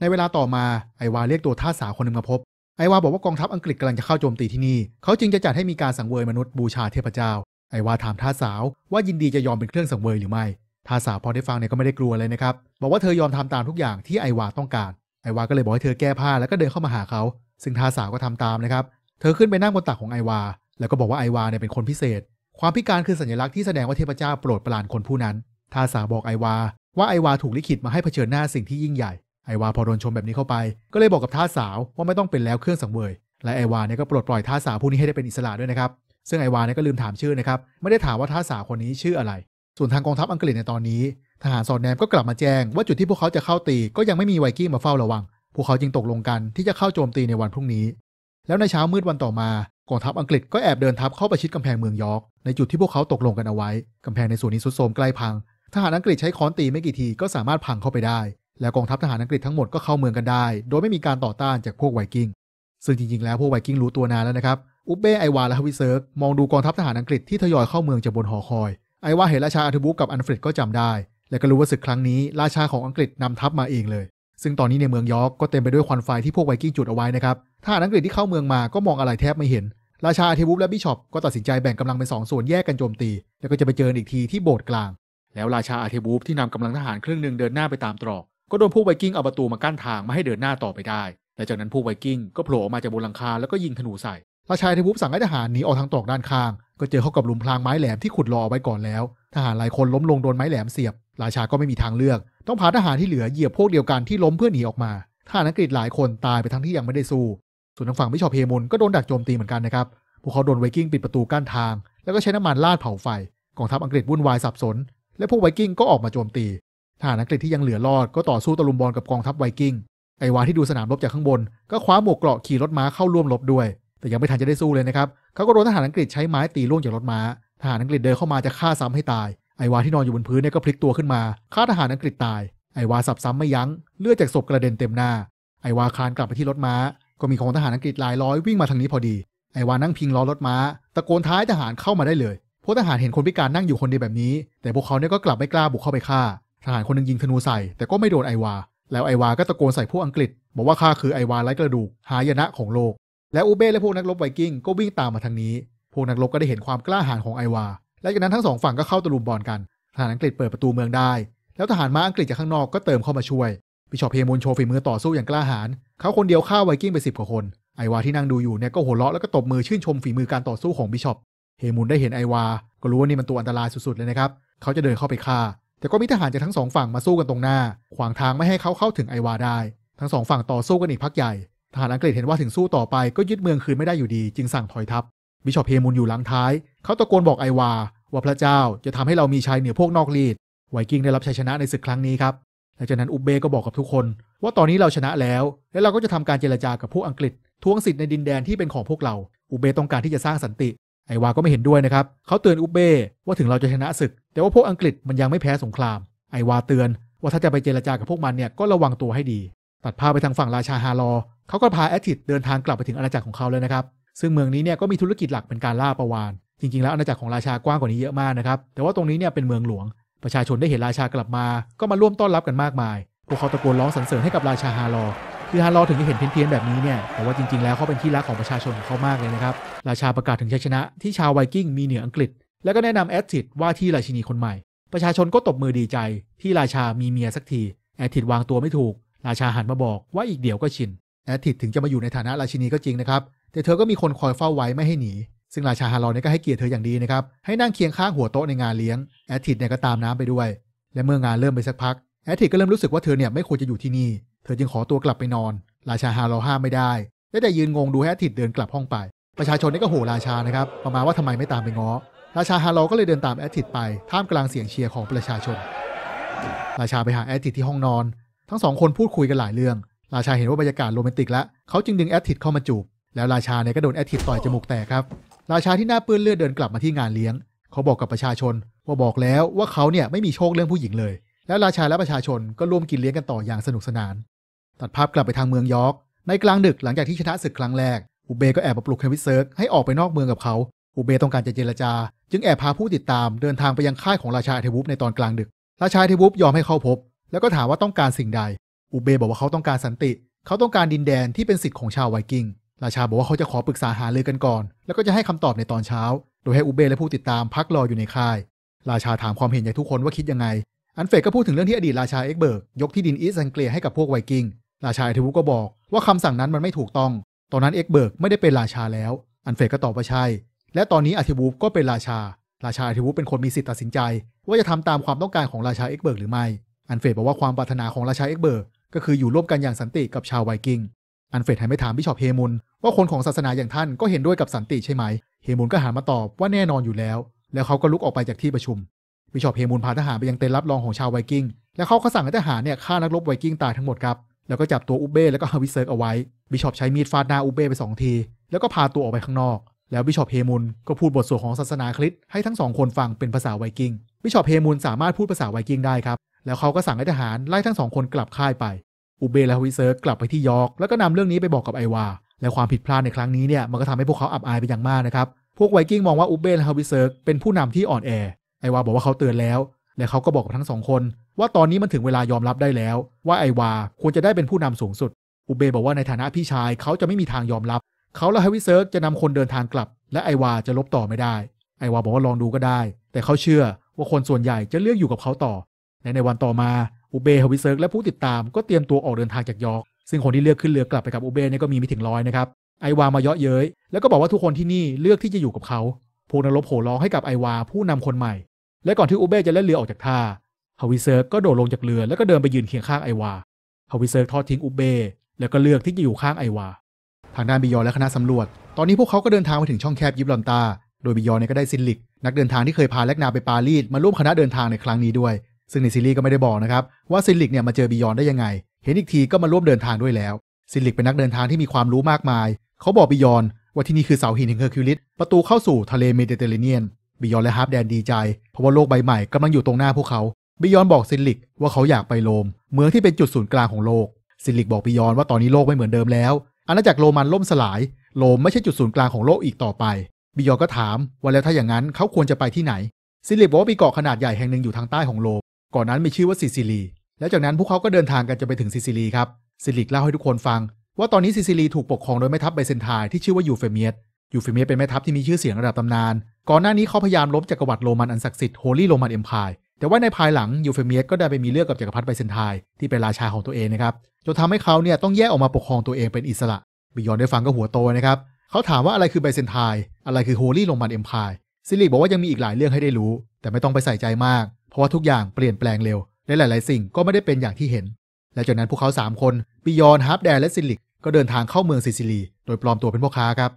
ในเวลาต่อมาไอวาเรียกตัวท่าสาวคนหนึ่งมาพบ ไอวาบอกว่ากองทัพอังกฤษกำลังจะเข้าโจมตีที่นี่ เขาจึงจะจัดให้มีการสังเวยมนุษย์บูชาเทพเจ้า ไอวาถามท่าสาว ว่ายินดีจะยอมเป็นเครื่องสังเวยหรือไม่ ท่าสาวพอได้ฟังเนี่ยก็ไม่ได้กลัวเลยนะครับ บอกว่าเธอยอมทำตามทุกอย่างที่ไอวาต้องการ ไอวาก็เลยบอกให้เธอแก้ผ้าแล้วก็เดินเข้ามาหาเขา ซึ่งท่าสาวก็ทำตามนะครับ เธอขึ้นไปนั่งบนตักของไอวา แล้วก็บอกว่าไอวาเนี่ยเป็นคนพิเศษ ความพิการคือสัญลักษณ์ที่แสดงว่าเทพเจ้าโปรดปรานคนผู้นั้นทาสาบอกไอวาว่าไอวาถูกลิขิตมาให้เผชิญหน้าสิ่งที่ยิ่งใหญ่ ไอวาพอโดนชมแบบนี้เข้าไป ก็เลยบอกกับทาสาวว่าไม่ต้องเป็นแล้วเครื่องสังเวย และไอวาเนี่ยก็ปลดปล่อยทาสาวผู้นี้ให้ได้เป็นอิสระด้วยนะครับ ซึ่งไอวาเนี่ยก็ลืมถามชื่อนะครับ ไม่ได้ถามว่าทาสาวคนนี้ชื่ออะไร ส่วนทางกองทัพอังกฤษในตอนนี้ ทหารสอดแนมก็กลับมาแจ้งว่าจุดที่พวกเขาจะเข้าตี ก็ยังไม่มีไวกิ้งมาเฝ้าระวัง พวกเขาจึงตกลงกันที่จะเข้าโจมตีในวันพรุ่งนี้ แล้วในเช้ามืดวันต่อมา กองทัพอังกฤษ ก็แอบเดินทัพเข้าประชิดกำแพงเมืองยอร์กในจุดที่พวกเขาตกลงกันเอาไว้กำแพงในส่วนนี้สุดโทมใกล้พังทหารอังกฤษใช้ค้อนตีไม่กี่ทีก็สามารถพังเข้าไปได้ แล้วกองทัพทหารอังกฤษทั้งหมดก็เข้าเมืองกันได้โดยไม่มีการต่อต้านจากพวกไวกิ้ง ซึ่งจริงๆ แล้วพวกไวกิ้งรู้ตัวนานแล้วนะครับ อุเบ้ไอวาและฮวิเซิร์กมองดูกองทัพทหารอังกฤษที่ทยอยเข้าเมืองจากบนหอคอยไอวาเห็นราชาอัธบุกกับอันเฟรดก็จำได้ และก็รู้ว่าศึกครั้งนี้ ราชาของอังกฤษนำทัพมาเองเลย ซึ่งตอนนี้ในเมืองยอร์กก็เต็มไปด้วยควันไฟที่พวกไวกิ้งจุดเอาไว้นะครับ ทหารอังกฤษที่เข้าเมืองมาก็มองอะไรแทบไม่เห็น ราชาเทบุบและบิชอปก็ตัดสินใจแบ่งกำลังเป็นสองส่วนแยกกันโจมตีแล้วก็จะไปเจออีกทีที่โบสถ์กลางแล้วราชาอาเทบูฟที่นำกำลังทหารครึ่งหนึ่งเดินหน้าไปตามตรอก ก็โดนพวกไวกิ้งเอาประตูมากั้นทางไม่ให้เดินหน้าต่อไปได้ แต่จากนั้นพวกไวกิ้งก็โผล่ออกมาจากบนหลังคาแล้วก็ยิงธนูใส่ ราชาเทบูฟสั่งให้ทหารหนีออกทางตรอกด้านข้าง ก็เจอเข้ากับหลุมพรางไม้แหลมที่ขุดรอไว้ก่อนแล้วทหารหลายคนล้มลงโดนไม้แหลมเสียบ ราชา ก็ไม่มีทางเลือก ต้องพาทหารที่เหลือเหยียบพวกเดียวกันที่ล้มเพื่อหนีออกมาทหารอังกฤษหลายคนตายไปทั้งที่ยังไม่ได้สู้ส่วนทางฝั่งบิชอปเฮมอนก็โดนดักโจมตีเหมือนกันนะครับพวกเขาโดนไวกิ้งปิดประตูกั้นทาง แล้วก็ใช้น้ำมันลาดเผาไฟกองทัพอังกฤษวุ่นวายสับสนและพวกไวกิ้งก็ออกมาโจมตี ทหารอังกฤษที่ยังเหลือรอดก็ต่อสู้ตะลุมบอลกับกองทัพไวกิ้ง ไอวาที่ดูสนามรบจากข้างบน ก็คว้าหมวกเกราะขี่รถม้าเข้าร่วมรบด้วย แต่ยังไม่ทันจะได้สู้เลยนะครับ เขาก็โดนทหารอังกฤษใช้ไม้ตีล่วงจากรถม้า ทหารอังกฤษเดินเข้ามาจะฆ่าซ้ำให้ตาย ไอวาที่นอนอยู่บนพื้นเนี่ยก็พลิกตัวขึ้นมา ฆ่าทหารอังกฤษตาย ไอวาสับซ้ำไม่ยั้ง เลือดจากศพกระเด็นเต็มหน้า ไอวาคานกลับไปที่รถม้า ก็มีของทหารอังกฤษหลายร้อยวิ่งมาทางนี้พอดี ไอวานั่งพิงล้อรถม้าตะโกนท้ายทหารเข้ามาได้เลยพวกทหารเห็นคนพิการนั่งอยู่คนเดียวแบบนี้ แต่พวกเขาเนี่ยก็กลับไม่กล้าบุกเข้าไปฆ่าทหารคนนึงยิงธนูใส่แต่ก็ไม่โดนไอวาแล้วไอวาก็ตะโกนใส่พวกอังกฤษ บอกว่าข้าคือไอวาไร้กระดูกหายนะของโลก และอูเบ้และพวกนักรบไวกิ้งก็วิ่งตามมาทางนี้พวกนักรบก็ได้เห็นความกล้าหาญของไอวาและจากนั้นทั้งสองฝั่งก็เข้าตะลุมบอลกันทหารอังกฤษเปิดประตูเมืองได้ แล้วทหารม้าอังกฤษจากข้างนอกก็เติมเข้ามาช่วยบิชอปเฮมุนโชว์ฝีมือต่อสู้อย่างกล้าหาญเขาคนเดียวฆ่าไวกิ้งไปสิบกว่าคนไอวาที่นั่งดูอยู่เนี่ยก็หัวเราะแล้วก็ตบมือชื่นชมฝีมือการต่อสู้ของบิชอปเฮมุนได้เห็นไอวา ก็รู้ว่านี่มันตัวอันตรายสุดๆ เลยนะครับ เขาจะเดินเข้าไปฆ่า แต่ก็มีทหารจากทั้งสองฝั่งมาสู้กันตรงหน้า ขวางทางไม่ให้เขาเข้าถึงไอวาได้ ทั้งสองฝั่งต่อสู้กันอีกพักใหญ่ ทหารอังกฤษเห็นว่าถึงสู้ต่อไปก็ยึดเมืองคืนไม่ได้อยู่ดี จึงสั่งถอยทัพบิชอปเฮมุนอยู่หลังท้าย เขาตะโกนบอกไอวาว่าพระเจ้าจะทำให้เรามีชัยเหนือพวกนอกลีดไวกิ้งได้รับชัยชนะในศึกครั้งนี้ครับหลังจากนั้นอุบเบก็บอกกับทุกคนว่าตอนนี้เราชนะแล้ว และเราก็จะทำการเจรจากับพวกอังกฤษทวงสิทธิ์ในดินแดนที่เป็นของพวกเราอุเบต้องการที่จะสร้างสันติไอวา ก็ไม่เห็นด้วยนะครับ เขาเตือนอุบเบว่าถึงเราจะชนะศึก แต่ว่าพวกอังกฤษมันยังไม่แพ้สงคราม ไอวาเตือนว่าถ้าจะไปเจรจากับพวกมันเนี่ยก็ระวังตัวให้ดี ตัดภาพไปทางฝั่งราชาฮารอเขาก็พาแอติดเดินทางกลับไปถึงอาณาจักรของเขาเลยนะครับ ซึ่งเมืองนี้เนี่ยก็มีธุรกิจหลักเป็นการล่าประวานจริงๆแล้วอาณาจักรของราชากว้างกว่านี้เยอะมากนะครับ แต่ว่าตรงนี้เนี่ยเป็นเมืองหลวง ประชาชนได้เห็นราชากลับมา ก็มาร่วมต้อนรับกันมากมาย พวกเขาตะโกนร้องสรรเสริญให้กับราชาฮารอคือฮาร์ลอถึงจะเห็นเพี้ยนๆแบบนี้เนี่ย แต่ว่าจริงๆ แล้วเขาเป็นที่รักของประชาชนของเขามากเลยนะครับ ราชาประกาศถึงชัยชนะ ที่ชาวไวกิ้งมีเหนืออังกฤษ แล้วก็แนะนำแอดทิดว่าที่ราชินีคนใหม่ ประชาชนก็ตบมือดีใจ ที่ราชามีเมียสักที แอดทิดวางตัวไม่ถูก ราชาหันมาบอกว่าอีกเดี๋ยวก็ชิน แอดทิดถึงจะมาอยู่ในฐานะราชินีก็จริงนะครับ แต่เธอก็มีคนคอยเฝ้าไว้ไม่ให้หนี ซึ่งราชาฮาร์อนก็ให้เกียรติเธออย่างดีนะครับ ให้นั่งเคียงข้างหัวโต๊ะในงานเลี้ยง แอดทิดเนี่ยก็ตามน้ำไปด้วย และเมื่องานเริ่มไปสักพักแอดทิดก็เริ่มรู้สึกว่าเธอเนี่ยไม่ควรจะอยู่ที่นี่เธอจึงขอตัวกลับไปนอน ราชาฮาเราห้ามไม่ได้ ได้แต่ยืนงงดูให้อทิตย์เดินกลับห้องไป ประชาชนนี่ก็โห่ราชานะครับ ประมาณว่าทำไมไม่ตามไปง้อ ราชาฮาเราก็เลยเดินตามแอทิตไป ท่ามกลางเสียงเชียร์ของประชาชน ราชาไปหาแอทิตที่ห้องนอน ทั้งสองคนพูดคุยกันหลายเรื่อง ราชาเห็นว่าบรรยากาศโรแมนติกแล้วเขาจึงดึงแอทิตเข้ามาจูบ แล้วราชาเนี่ยก็โดนแอทิตต่อยจมูกแตกครับ ราชาที่หน้าเปื้อนเลือดเดินกลับมาที่งานเลี้ยง เขาบอกกับประชาชนว่าบอกแล้วว่าเขาเนี่ยไม่มีโชคเรื่องผู้หญิงเลย แล้วราชาและประชาชนก็ร่วมกินเลี้ยงกันต่ออย่างสนุกสนานตัดภาพกลับไปทางเมืองยอร์ก ในกลางดึกหลังจากที่ชนะศึกครั้งแรกอูเบก็แอบปลุกเฮวิเซิร์กให้ออกไปนอกเมืองกับเขาอูเบต้องการจะเจรจา จึงแอบพาผู้ติดตามเดินทางไปยังค่ายของราชาเทวุปในตอนกลางดึก ราชาเทวุปยอมให้เข้าพบ แล้วก็ถามว่าต้องการสิ่งใดอูเบบอกว่าเขาต้องการสันติ เขาต้องการดินแดนที่เป็นสิทธิ์ของชาวไวกิ้ง ราชาบอกว่าเขาจะขอปรึกษาหารือกันก่อน แล้วก็จะให้คำตอบในตอนเช้า โดยให้อูเบและผู้ติดตามพักรออยู่ในค่าย ราชาถามความเห็นจากทุกคนว่าคิดยังไง อันเฟกก็พูดถึงเรื่องที่อดีตราชาเอ็กเบิร์กยกที่ดินอีสังเกลียให้กับพวกไวกิ้งราชาเอเทวุก็บอกว่าคำสั่งนั้นมันไม่ถูกต้อง ตอนนั้นเอ็กเบิร์กไม่ได้เป็นราชาแล้ว อันเฟกก็ตอบว่าใช่และตอนนี้อาทิวุก็เป็นราชา ราชาอาทิวุเป็นคนมีสิทธิ์ตัดสินใจว่าจะทำตามความต้องการของราชาเอ็กเบิร์กหรือไม่ อันเฟกบอกว่าความปรารถนาของราชาเอ็กเบิร์กก็คืออยู่ร่วมกันอย่างสันติกับชาวไวกิงอันเฟกหันไปถามบิชอปเฮมุนว่าคนของศาสนาอย่างท่านก็เห็นด้วยกับสันติใช่ไหม เฮมุนก็หามาตอบว่าแน่นอนอยู่แล้ว แล้วเขาก็ลุกออกไปจากที่ประชุมบิชอปเฮมุนพาทหารไปยังเต็นท์รับรองของชาวไวกิงและเขาก็สั่งให้ทหารเนี่ยฆ่านักรบไวกิงตายทั้งหมดครับแล้วก็จับตัวอุเบ้แล้วก็ฮาวิเซิร์กเอาไว้ บิชอปใช้มีดฟาดหน้าอุเบ้ไปสองที แล้วก็พาตัวออกไปข้างนอก แล้วบิชอปเฮมุนก็พูดบทสวดของศาสนาคริสต์ให้ทั้งสองคนฟังเป็นภาษาไวกิ้ง บิชอปเฮมุนสามารถพูดภาษาไวกิ้งได้ครับ แล้วเขาก็สั่งให้ทหารไล่ทั้งสองคนกลับค่ายไปอุเบ้และฮาวิเซิร์กกลับไปที่ยอร์กแล้วก็นำเรื่องนี้ไปบอกกับไอวา และความผิดพลาดในครั้งนี้เนี่ยมันก็ทำให้พวกเขาอับอายไปอย่างมากนะครับ พวกไวกิ้งมองว่าอุเบ้และฮาวิเซิร์กเป็นผู้นำที่อ่อนแอไอวาบอกว่าเขาเตือนแล้วและเขาก็บอกกับทั้งสองคนว่าตอนนี้มันถึงเวลายอมรับได้แล้ว ว่าไอวาควรจะได้เป็นผู้นำสูงสุดอุเบบอกว่าในฐานะพี่ชายเขาจะไม่มีทางยอมรับ เขาและฮาวิเซิร์กจะนำคนเดินทางกลับ และไอวาจะลบต่อไม่ได้ ไอวาบอกว่าลองดูก็ได้ แต่เขาเชื่อว่าคนส่วนใหญ่จะเลือกอยู่กับเขาต่อ ในในวันต่อมาอุเบฮาวิเซิร์กและผู้ติดตามก็เตรียมตัวออกเดินทางจากยอกซึ่งคนที่เลือกขึ้นเรือกลับไปกับอุเบเนี่ยก็มีไม่ถึงร้อยนะครับไอวามาเยาะเย้ยแล้วก็บอกว่าทุกคนที่นี่เลือกที่จะอยู่กับเขาพวกนรกโล่ร้องให้กับไอวาผู้นำคนใหม่และก่อนที่อูเบจะเล่นเรือออกจากท่าฮาวิเซอร์ก็โดดลงจากเรือแล้วก็เดินไปยืนเคียงข้างไอวาฮาวิเซอร์ทอดทิ้งอูเบแล้วก็เลือกที่จะอยู่ข้างไอวา ทางด้านบิยอนและคณะสำรวจ ตอนนี้พวกเขาก็เดินทางไปถึงช่องแคบยิบลอนตา โดยบิยอนเนี่ยก็ได้ซินลิกนักเดินทางที่เคยพาแลกนาไปปารีสมาร่วมคณะเดินทางในครั้งนี้ด้วย ซึ่งในซีรีส์ก็ไม่ได้บอกนะครับว่าซินลิกเนี่ยมาเจอบิยอนได้ยังไง เห็นอีกทีก็มาร่วมเดินทางด้วยแล้ว ซินลิกเป็นนักเดินทางที่มีความรู้มากมาย เขาบอกบิยอนว่าที่นี่คือเสาหินแห่งเฮอร์คิวลิสประตูเข้าสู่ทะเลเมดิเตอร์เรเนียนบิยอนและฮาร์ปแดนดีใจ เพราะว่าโลกใบใหม่กำลังอยู่ตรงหน้าพวกเขาบิยอนบอกซินลิกว่าเขาอยากไปโรม เมืองที่เป็นจุดศูนย์กลางของโลกซินลิกบอกบิยอนว่าตอนนี้โลกไม่เหมือนเดิมแล้วอาณาจักรโรมันล่มสลายโรมไม่ใช่จุดศูนย์กลางของโลกอีกต่อไปบิยอนก็ถามว่าแล้วถ้าอย่างนั้นเขาควรจะไปที่ไหน ซินลิกบอกว่ามีเกาะขนาดใหญ่แห่งหนึ่งอยู่ทางใต้ของโรมก่อนนั้นมีชื่อว่าซิซิลีแล้วจากนั้นพวกเขาก็เดินทางกันจะไปถึงซิซิลีครับซิลิกเล่าให้ทุกคนฟัง ว่าตอนนี้ซิซิลีถูกปกครองโดยแม่ทัพไบเซนทายที่ชื่อว่ายูเฟเมียสยูเฟเมียสเป็นแม่ทัพที่มีชื่อเสียงระดับตำนานก่อนหน้านี้เขาพยายามล้มจักรวรรดิโรมันอันศักดิ์สิทธิ์โฮลี่โรมันเอ็มพายแต่ว่าในภายหลังยูเฟเมียสก็ได้ไปมีเรื่องกับจักรพรรดิไบเซนทายที่เป็นราชาของตัวเองนะครับ จนทำให้เขาเนี่ยต้องแยกออกมาปกครองตัวเองเป็นอิสระบิยอนได้ฟังก็หัวโตนะครับ เขาถามว่าอะไรคือไบเซนทายอะไรคือโฮลี่โรมันเอ็มพายซิลิบอกว่ายังมีอีกหลายเรื่องให้ได้รู้แต่ไม่ต้องไปใส่ใจมาก เพราะว่าทุกอย่างเปลี่ยนแปลงเร็วและหลาย ๆ สิ่งก็ไม่ได้เป็นอย่างที่เห็น และจากนั้นพวกเขา3คนบิยอนฮาร์ปแดนและซิลิกก็เดินทางเข้าเมืองซิซิลีโดยปลอมตัวเป็นพ่อค้าครับ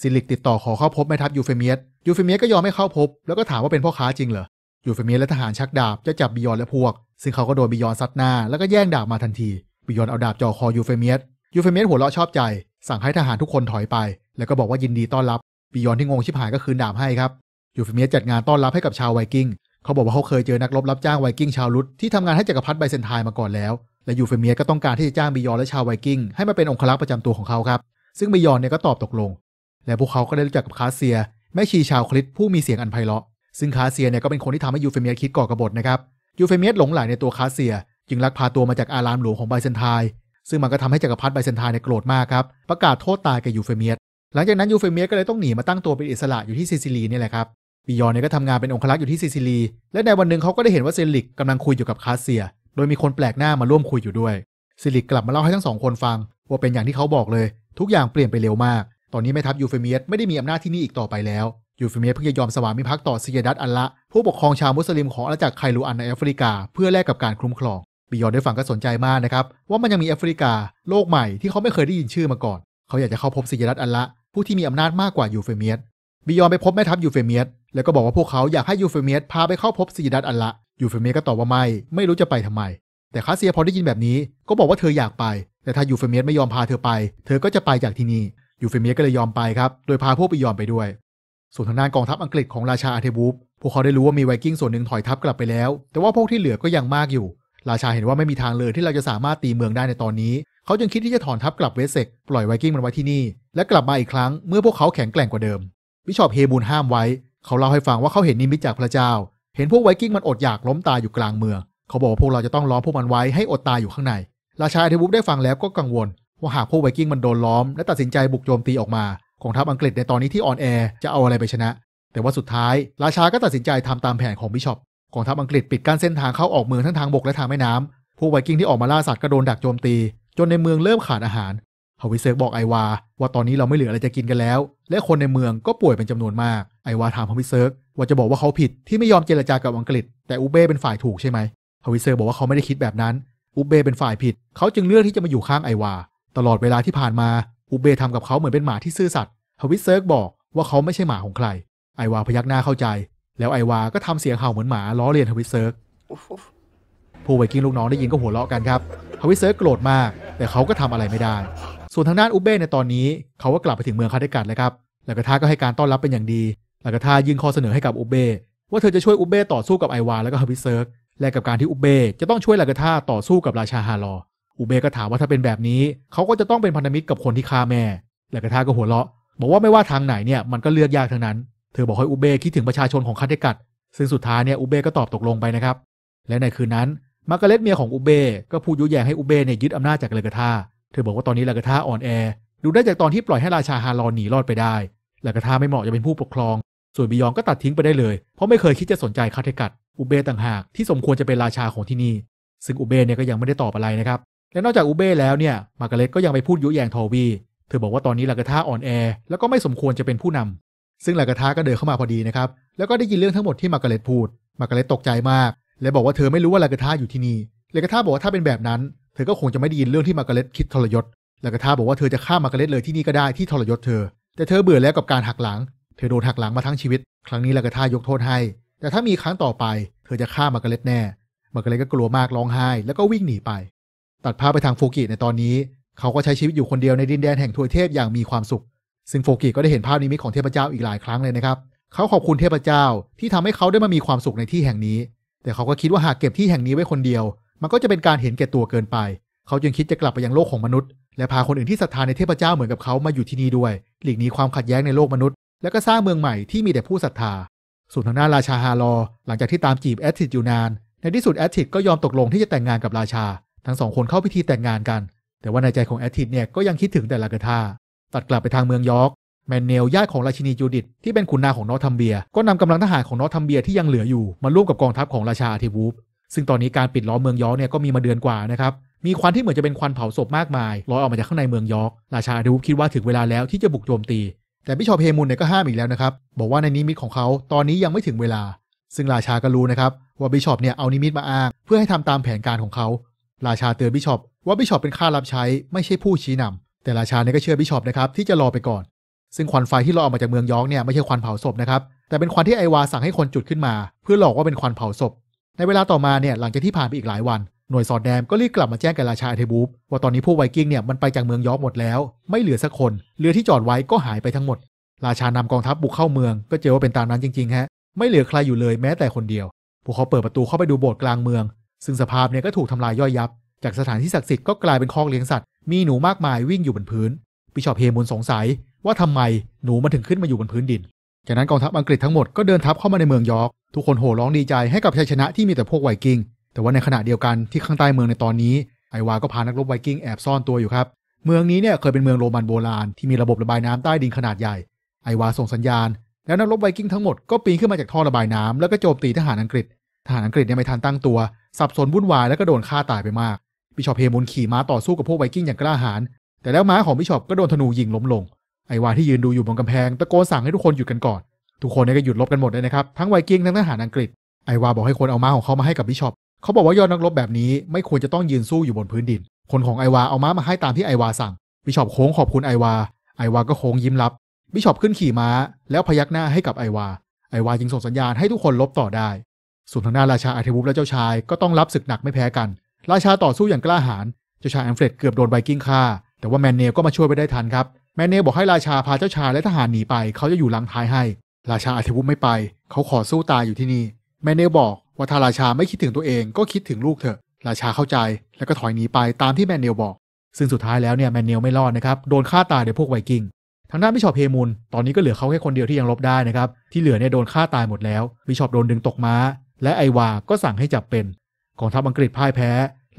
ซิลิกติดต่อขอเข้าพบแม่ทัพยูเฟเมียสยูเฟเมียสก็ยอมให้เข้าพบ แล้วก็ถามว่าเป็นพ่อค้าจริงเหรอยูเฟเมียสและทหารชักดาบจะจับบิยอนและพวก ซึ่งเขาก็โดนบิยอนซัดหน้า แล้วก็แย่งดาบมาทันทีบิยอนเอาดาบจ่อคอยูเฟเมียสยูเฟเมียสหัวเราะชอบใจ สั่งให้ทหารทุกคนถอยไป แล้วก็บอกว่ายินดีต้อนรับบิยอนที่งงชิบหายก็คืนดาบให้ครับยูเฟเมียสจัดงานต้อนรับให้กับชาวไวกิ้งเขาบอกว่าเขาเคยเจอนักรบรับจ้างไวกิ้งชาวลุตที่ทำงานให้จักรพรรดิไบเซนไทน์มาก่อนแล้ว และยูเฟเมียสก็ต้องการที่จะจ้างบิยอนและชาวไวกิ้งให้มาเป็นองครักษ์ประจำตัวของเขาครับซึ่งบิยอนเนี่ยก็ตอบตกลงและพวกเขา ก็ได้รู้จักกับคาเซีย แม่ชีชาวคลิตผู้มีเสียงอันไพเราะ ซึ่งคาเซียเนี่ยก็เป็นคนที่ทำให้ยูเฟเมียสคิดก่อกรบฏนะครับ ยูเฟเมียสหลงไหลในตัวคาเซีย จึงลักพาตัวมาจากอารามหลวงของไบเซนทายซึ่งมันก็ทำให้จักรพรรดิไบเซนทายเนี่ยโกรธมากครับ ประกาศโทษตายแก่ยูเฟเมียสหลังจากนั้นยูเฟเมียสก็เลยต้องหนีมาตั้งตัวเป็นอิสระอยู่ที่ซิซิลีนี่แหละครับ บิยอนเนี่ยก็ทำงานเป็นองครักษ์อยู่ที่ซิซิลี และในวันหนึ่งเขาก็ได้เห็นว่าเซลิกกำลังคุยอยู่กับคาเซียโดยมีคนแปลกหน้ามาร่วมคุยอยู่ด้วยซลิกกลับมาเล่าให้ทั้งสองคนฟังว่าเป็นอย่างที่เขาบอกเลยทุกอย่างเปลี่ยนไปเร็วมากตอนนี้แม่ทัพยูเฟเมียสไม่ได้มีอำนาจที่นี่อีกต่อไปแล้วยูเฟเมียสเพิ่งจะยอมสวามิภักดิ์ต่อซียดัตอัลละ ผู้ปกครองชาวมุสลิมของอาณาจักรไคลูอันในแอฟริกาเพื่อแลกกับการคุ้มครองบิยอนได้ฟังก็สนใจมากนะครับ ว่ามันยังมีแอฟริกาโลกใหม่ที่เขาไม่เคยได้ยินชื่อมาก่อน เขาอยากจะเข้าพบซียดัตอัลละ ผู้ที่มีอำนาจมากกว่ายูเฟเมียสบิยอนไปพบแม่ทัพยูเฟเมียสแล้วก็บอกว่าพวกเขาอยากให้ยูเฟเมียสพาไปเข้าพบซียดัตอัลละยูเฟเมียสก็ตอบว่าไม่ไม่รู้จะไปทำไม แต่คาเซียพอได้ยินแบบนี้ก็บอกว่าเธออยากไป แต่ถ้ายูเฟเมียสไม่ยอมพาเธอไป เธอก็จะไปจากที่นี่ยูเฟเมียก็เลยยอมไปครับ โดยพาพวกไปยอมไปด้วยส่วนทางด้านกองทัพอังกฤษของราชาอาเทบูฟพวกเขาได้รู้ว่ามีไวกิ้งส่วนหนึ่งถอยทัพกลับไปแล้ว แต่ว่าพวกที่เหลือก็ยังมากอยู่ ราชาเห็นว่าไม่มีทางเลยที่เราจะสามารถตีเมืองได้ในตอนนี้ เขาจึงคิดที่จะถอนทัพกลับเวสเซกปล่อยไวกิ้งมันไว้ที่นี่ และกลับมาอีกครั้งเมื่อพวกเขาแข็งแกร่งกว่าเดิมบิชอปเฮบูลห้ามไว้ เขาเล่าให้ฟังว่าเขาเห็นนิมิตจากพระเจ้า เห็นพวกไวกิ้งมันอดอยากล้มตายอยู่กลางเมือง เขาบอกว่าพวกเราจะต้องล้อมพวกมันไว้ให้อดตายอยู่ข้างใน ราชาอาเทบูฟได้ฟังแล้วก็กังวลว่าหากพวกไวกิ้งมันโดนล้อมและตัดสินใจบุกโจมตีออกมา ของทัพอังกฤษในตอนนี้ที่อ่อนแอจะเอาอะไรไปชนะ แต่ว่าสุดท้าย ราชาก็ตัดสินใจทำตามแผนของบิชอปกองทัพอังกฤษปิดกั้นเส้นทางเข้าออกเมืองทั้งทางบกและทางแม่น้ำพวกไวกิ้งที่ออกมาล่าสัตว์ก็โดนดักโจมตีจนในเมืองเริ่มขาดอาหารฮาวิเซอร์บอกไอวาว่าตอนนี้เราไม่เหลืออะไรจะกินกันแล้ว และคนในเมืองก็ป่วยเป็นจำนวนมากไอวาถามฮาวิเซอร์ว่าจะบอกว่าเขาผิดที่ไม่ยอมเจรจากับอังกฤษ แต่อูเบ้เป็นฝ่ายถูกใช่ไหมฮาวิเซอร์บอกว่าเขาไม่ได้คิดแบบนั้นอูเบ้เป็นฝ่ายผิดเขาจึงเลือกที่จะมาอยู่ข้างไอวาตลอดเวลาที่ผ่านมา อูเบทำกับเขาเหมือนเป็นหมาที่ซื่อสัตย์ฮวิสเซิร์กบอกว่าเขาไม่ใช่หมาของใคร ไอวาพยักหน้าเข้าใจ แล้วไอวาก็ทำเสียงเห่าเหมือนหมาล้อเลียนฮวิสเซิร์ก ผู้ไวกิ้งลูกน้องได้ยินก็หัวเราะกันครับฮวิสเซิร์กโกรธมาก แต่เขาก็ทำอะไรไม่ได้ ส่วนทางด้านอูเบในตอนนี้เขาก็กลับไปถึงเมืองคาเดกัดแล้วครับลากาธาก็ให้การต้อนรับเป็นอย่างดีลากาธายื่นข้อเสนอให้กับอูเบว่าเธอจะช่วยอูเบต่อสู้กับไอวาแล้วก็ฮวิสเซิร์ก และกับการที่อูเบจะต้องช่วยลากาธาต่อสู้กับราชาฮารออูเบก็ถามว่าถ้าเป็นแบบนี้ เขาก็จะต้องเป็นพันธมิตรกับคนที่ฆ่าแม่ แล้วกระทาก็หัวเราะ บอกว่าไม่ว่าทางไหนเนี่ยมันก็เลือกยากทั้งนั้น เธอบอกให้อูเบคิดถึงประชาชนของคาเทกัดซึ่งสุดท้ายเนี่ยอูเบก็ตอบตกลงไปนะครับและในคืนนั้นมาร์กาเร็ตเมียของอูเบก็พูดยุแยงให้อูเบเนี่ยยึดอำนาจจากเลกทธาเธอบอกว่าตอนนี้เลกทธาอ่อนแอ ดูได้จากตอนที่ปล่อยให้ราชาฮารอนหนีรอดไปได้เลกทธาไม่เหมาะจะเป็นผู้ปกครอง ส่วนบิยองก็ตัดทิ้งไปได้เลยเพราะไม่เคยคิดจะสนใจคาเทกัดอูเบต่างหากที่สมควรจะเป็นราชาของที่นี่ซึ่งอูเบเนี่ยก็ยังไม่ได้ตอบอะไรนะครับและนอกจากอูเบ้แล้วเนี่ยมาร์กาเร็ตก็ยังไปพูดยุแยงทอวี เธอบอกว่าตอนนี้ลากาธาอ่อนแอ แล้วก็ไม่สมควรจะเป็นผู้นำ ซึ่งลากาธาก็เดินเข้ามาพอดีนะครับ แล้วก็ได้ยินเรื่องทั้งหมดที่มาร์กาเร็ตพูดมาร์กาเร็ตตกใจมาก และบอกว่าเธอไม่รู้ว่าลากาธาอยู่ที่นี่ลากาธาบอกว่าถ้าเป็นแบบนั้น เธอก็คงจะไม่ได้ยินเรื่องที่มาร์กาเร็ตคิดทรยศลากาธาบอกว่าเธอจะฆ่ามาร์กาเร็ตเลยที่นี่ก็ได้ที่ทรยศเธอ แต่เธอเบื่อแล้วกับการหักหลังเธอโดนหักหลังมาทั้งชีวิตครั้งนี้ลากาธายกโทษให้แต่ถ้ามีครั้งต่อไป เธอจะฆ่ามาร์กาเร็ตแน่มาร์กาเร็ตก็กลัวมากร้องไห้ แล้วก็วิ่งหนีไปตัดภาพไปทางโฟกิในตอนนี้ เขาก็ใช้ชีวิตอยู่คนเดียวในดินแดนแห่งทวยเทพอย่างมีความสุข ซึ่งโฟกิก็ได้เห็นภาพนิมิตของเทพเจ้าอีกหลายครั้งเลยนะครับ เขาขอบคุณเทพเจ้าที่ทำให้เขาได้มามีความสุขในที่แห่งนี้แต่เขาก็คิดว่าหากเก็บที่แห่งนี้ไว้คนเดียว มันก็จะเป็นการเห็นแก่ตัวเกินไป เขาจึงคิดจะกลับไปยังโลกของมนุษย์และพาคนอื่นที่ศรัทธาในเทพเจ้าเหมือนกับเขามาอยู่ที่นี่ด้วยหลีกหนีความขัดแย้งในโลกมนุษย์ และก็สร้างเมืองใหม่ที่มีแต่ผู้ศรัทธาส่วนทางหน้าราชาฮารอหลังจากที่ตามจีบแอตติดอยู่นาน ในที่สุดแอตติดก็ยอมตกลงที่จะแต่งงานกับราชาทั้งสองคนเข้าพิธีแต่งงานกัน แต่ว่าในใจของแอทิดเนี่ยก็ยังคิดถึงแต่ลากาธาตัดกลับไปทางเมืองยอร์ก แมนเนลญาติของราชินีจูดิตที่เป็นขุนนางของนอทัมเบีย ก็นำกำลังทหารของนอทัมเบียที่ยังเหลืออยู่มาร่วมกับกองทัพของราชาอาทิวูฟ ซึ่งตอนนี้การปิดล้อมเมืองยอร์กเนี่ยก็มีมาเดือนกว่านะครับ มีควันที่เหมือนจะเป็นควันเผาศพมากมายลอยออกมาจากข้างในเมืองยอร์ก ราชาอาทิวูฟคิดว่าถึงเวลาแล้วที่จะบุกโจมตี แต่บิชอปเฮมุนเนี่ยก็ห้ามอีกแล้วนะครับ บอกว่าในนิมิตของเขาตอนนี้ยังไม่ถึงเวลา ซึ่งราชาก็รู้นะครับ ว่าบิชอปเนี่ยเอานิมิตมาอ้างเพื่อให้ทำตามแผนการของเขาราชาเตือนบิชอปว่าบิชอปเป็นข้ารับใช้ไม่ใช่ผู้ชี้นำแต่ราชาเนี่ยก็เชื่อบิชอปนะครับ ที่จะรอไปก่อน ซึ่งควันไฟที่ลอยออกมาจากเมืองยอกเนี่ย ไม่ใช่ควันเผาศพนะครับ แต่เป็นควันที่ไอวาสั่งให้คนจุดขึ้นมา เพื่อหลอกว่าเป็นควันเผาศพ ในเวลาต่อมาเนี่ย หลังจากที่ผ่านไปอีกหลายวันหน่วยสอดแนมก็รีบกลับมาแจ้งกับราชาไอเทบูฟว่าตอนนี้พวกไวกิ้งเนี่ยมันไปจากเมืองยอกหมดแล้วไม่เหลือสักคนเรือที่จอดไว้ก็หายไปทั้งหมด ราชานำกองทัพบุกเข้าเมืองก็เจอว่าเป็นตามนั้นจริงๆฮะ ไม่เหลือใครอยู่เลยแม้แต่คนเดียวพวกเขาเปิดประตูเข้าไปดูโบสถ์กลางเมืองซึ่งสภาพเนี่ยก็ถูกทำลายย่อยยับ จากสถานที่ศักดิ์สิทธิ์ก็กลายเป็นคอกเลี้ยงสัตว์ มีหนูมากมายวิ่งอยู่บนพื้นปิชอปเฮมุนสงสัยว่าทำไมหนูมันถึงขึ้นมาอยู่บนพื้นดิน จากนั้นกองทัพอังกฤษทั้งหมดก็เดินทัพเข้ามาในเมืองยอร์ก ทุกคนโห่ร้องดีใจให้กับชัยชนะที่มีแต่พวกไวกิ้ง แต่ว่าในขณะเดียวกันที่ข้างใต้เมืองในตอนนี้ไอวาก็พานักรบไวกิ้งแอบซ่อนตัวอยู่ครับ เมืองนี้เนี่ยเคยเป็นเมืองโรมันโบราณที่มีระบบระบายน้ำใต้ดินขนาดใหญ่ไอวาส่งสัญญาณแล้วนักรบไวกิ้งทั้งหมดก็ปีนขึ้นมาจากท่อระบายน้ำแล้วก็โจมตีทหารอังกฤษทหารอังกฤษเนี่ยไม่ทันตั้งตัว สับสนวุ่นวายแล้วก็โดนฆ่าตายไปมากบิชอปเฮมุนขี่ม้าต่อสู้กับพวกไวกิ้งอย่างกล้าหาญแต่แล้วม้าของบิชอปก็โดนธนูยิงล้มลงไอวาที่ยืนดูอยู่บนกำแพงตะโกนสั่งให้ทุกคนหยุดกันก่อนทุกคนเนี่ยก็หยุดรบกันหมดเลยนะครับ ทั้งไวกิ้งทั้งทหารอังกฤษไอวาบอกให้คนเอาม้าของเขามาให้กับบิชอปเขาบอกว่ายอดนักรบแบบนี้ไม่ควรจะต้องยืนสู้อยู่บนพื้นดิน คนของไอวาเอาม้ามาให้ตามที่ไอวาสั่งบิชอปโค้งขอบคุณไอวาไอวาก็โค้งยิ้มรับบิชอปขึ้นขี่ม้าแล้วพยักหน้าให้กับไอวาไอวาจึงส่งสัญญาณให้ทุกคนลบต่อได้ส่วนทางด้านราชาอาเทวุปและเจ้าชายก็ต้องรับศึกหนักไม่แพ้กัน ราชาต่อสู้อย่างกล้าหาญเจ้าชายแอมเฟรดเกือบโดนไบกิ้งฆ่าแต่ว่าแมนเนลก็มาช่วยไปได้ทันครับแมนเนลบอกให้ราชาพาเจ้าชายและทหารหนีไปเขาจะอยู่หลังท้ายให้ ราชาอาเทวุปไม่ไป เขาขอสู้ตายอยู่ที่นี่แมนเนลบอกว่าถ้าราชาไม่คิดถึงตัวเองก็คิดถึงลูกเถอะ ราชาเข้าใจแล้วก็ถอยหนีไปตามที่แมนเนลบอก ซึ่งสุดท้ายแล้วเนี่ยแมนเนลไม่รอดนะครับโดนฆ่าตายโดยพวกไวกิ้งทางด้านบิชอปเฮมุนตอนนี้ก็เหลือเขาแค่คนเดียวที่ยังลบได้นะครับที่เหลือเนี่ยโดนฆ่าตายหมดแล้วบิชอปโดนดึงตกม้าและไอวาก็สั่งให้จับเป็น กองทัพอังกฤษพ่ายแพ้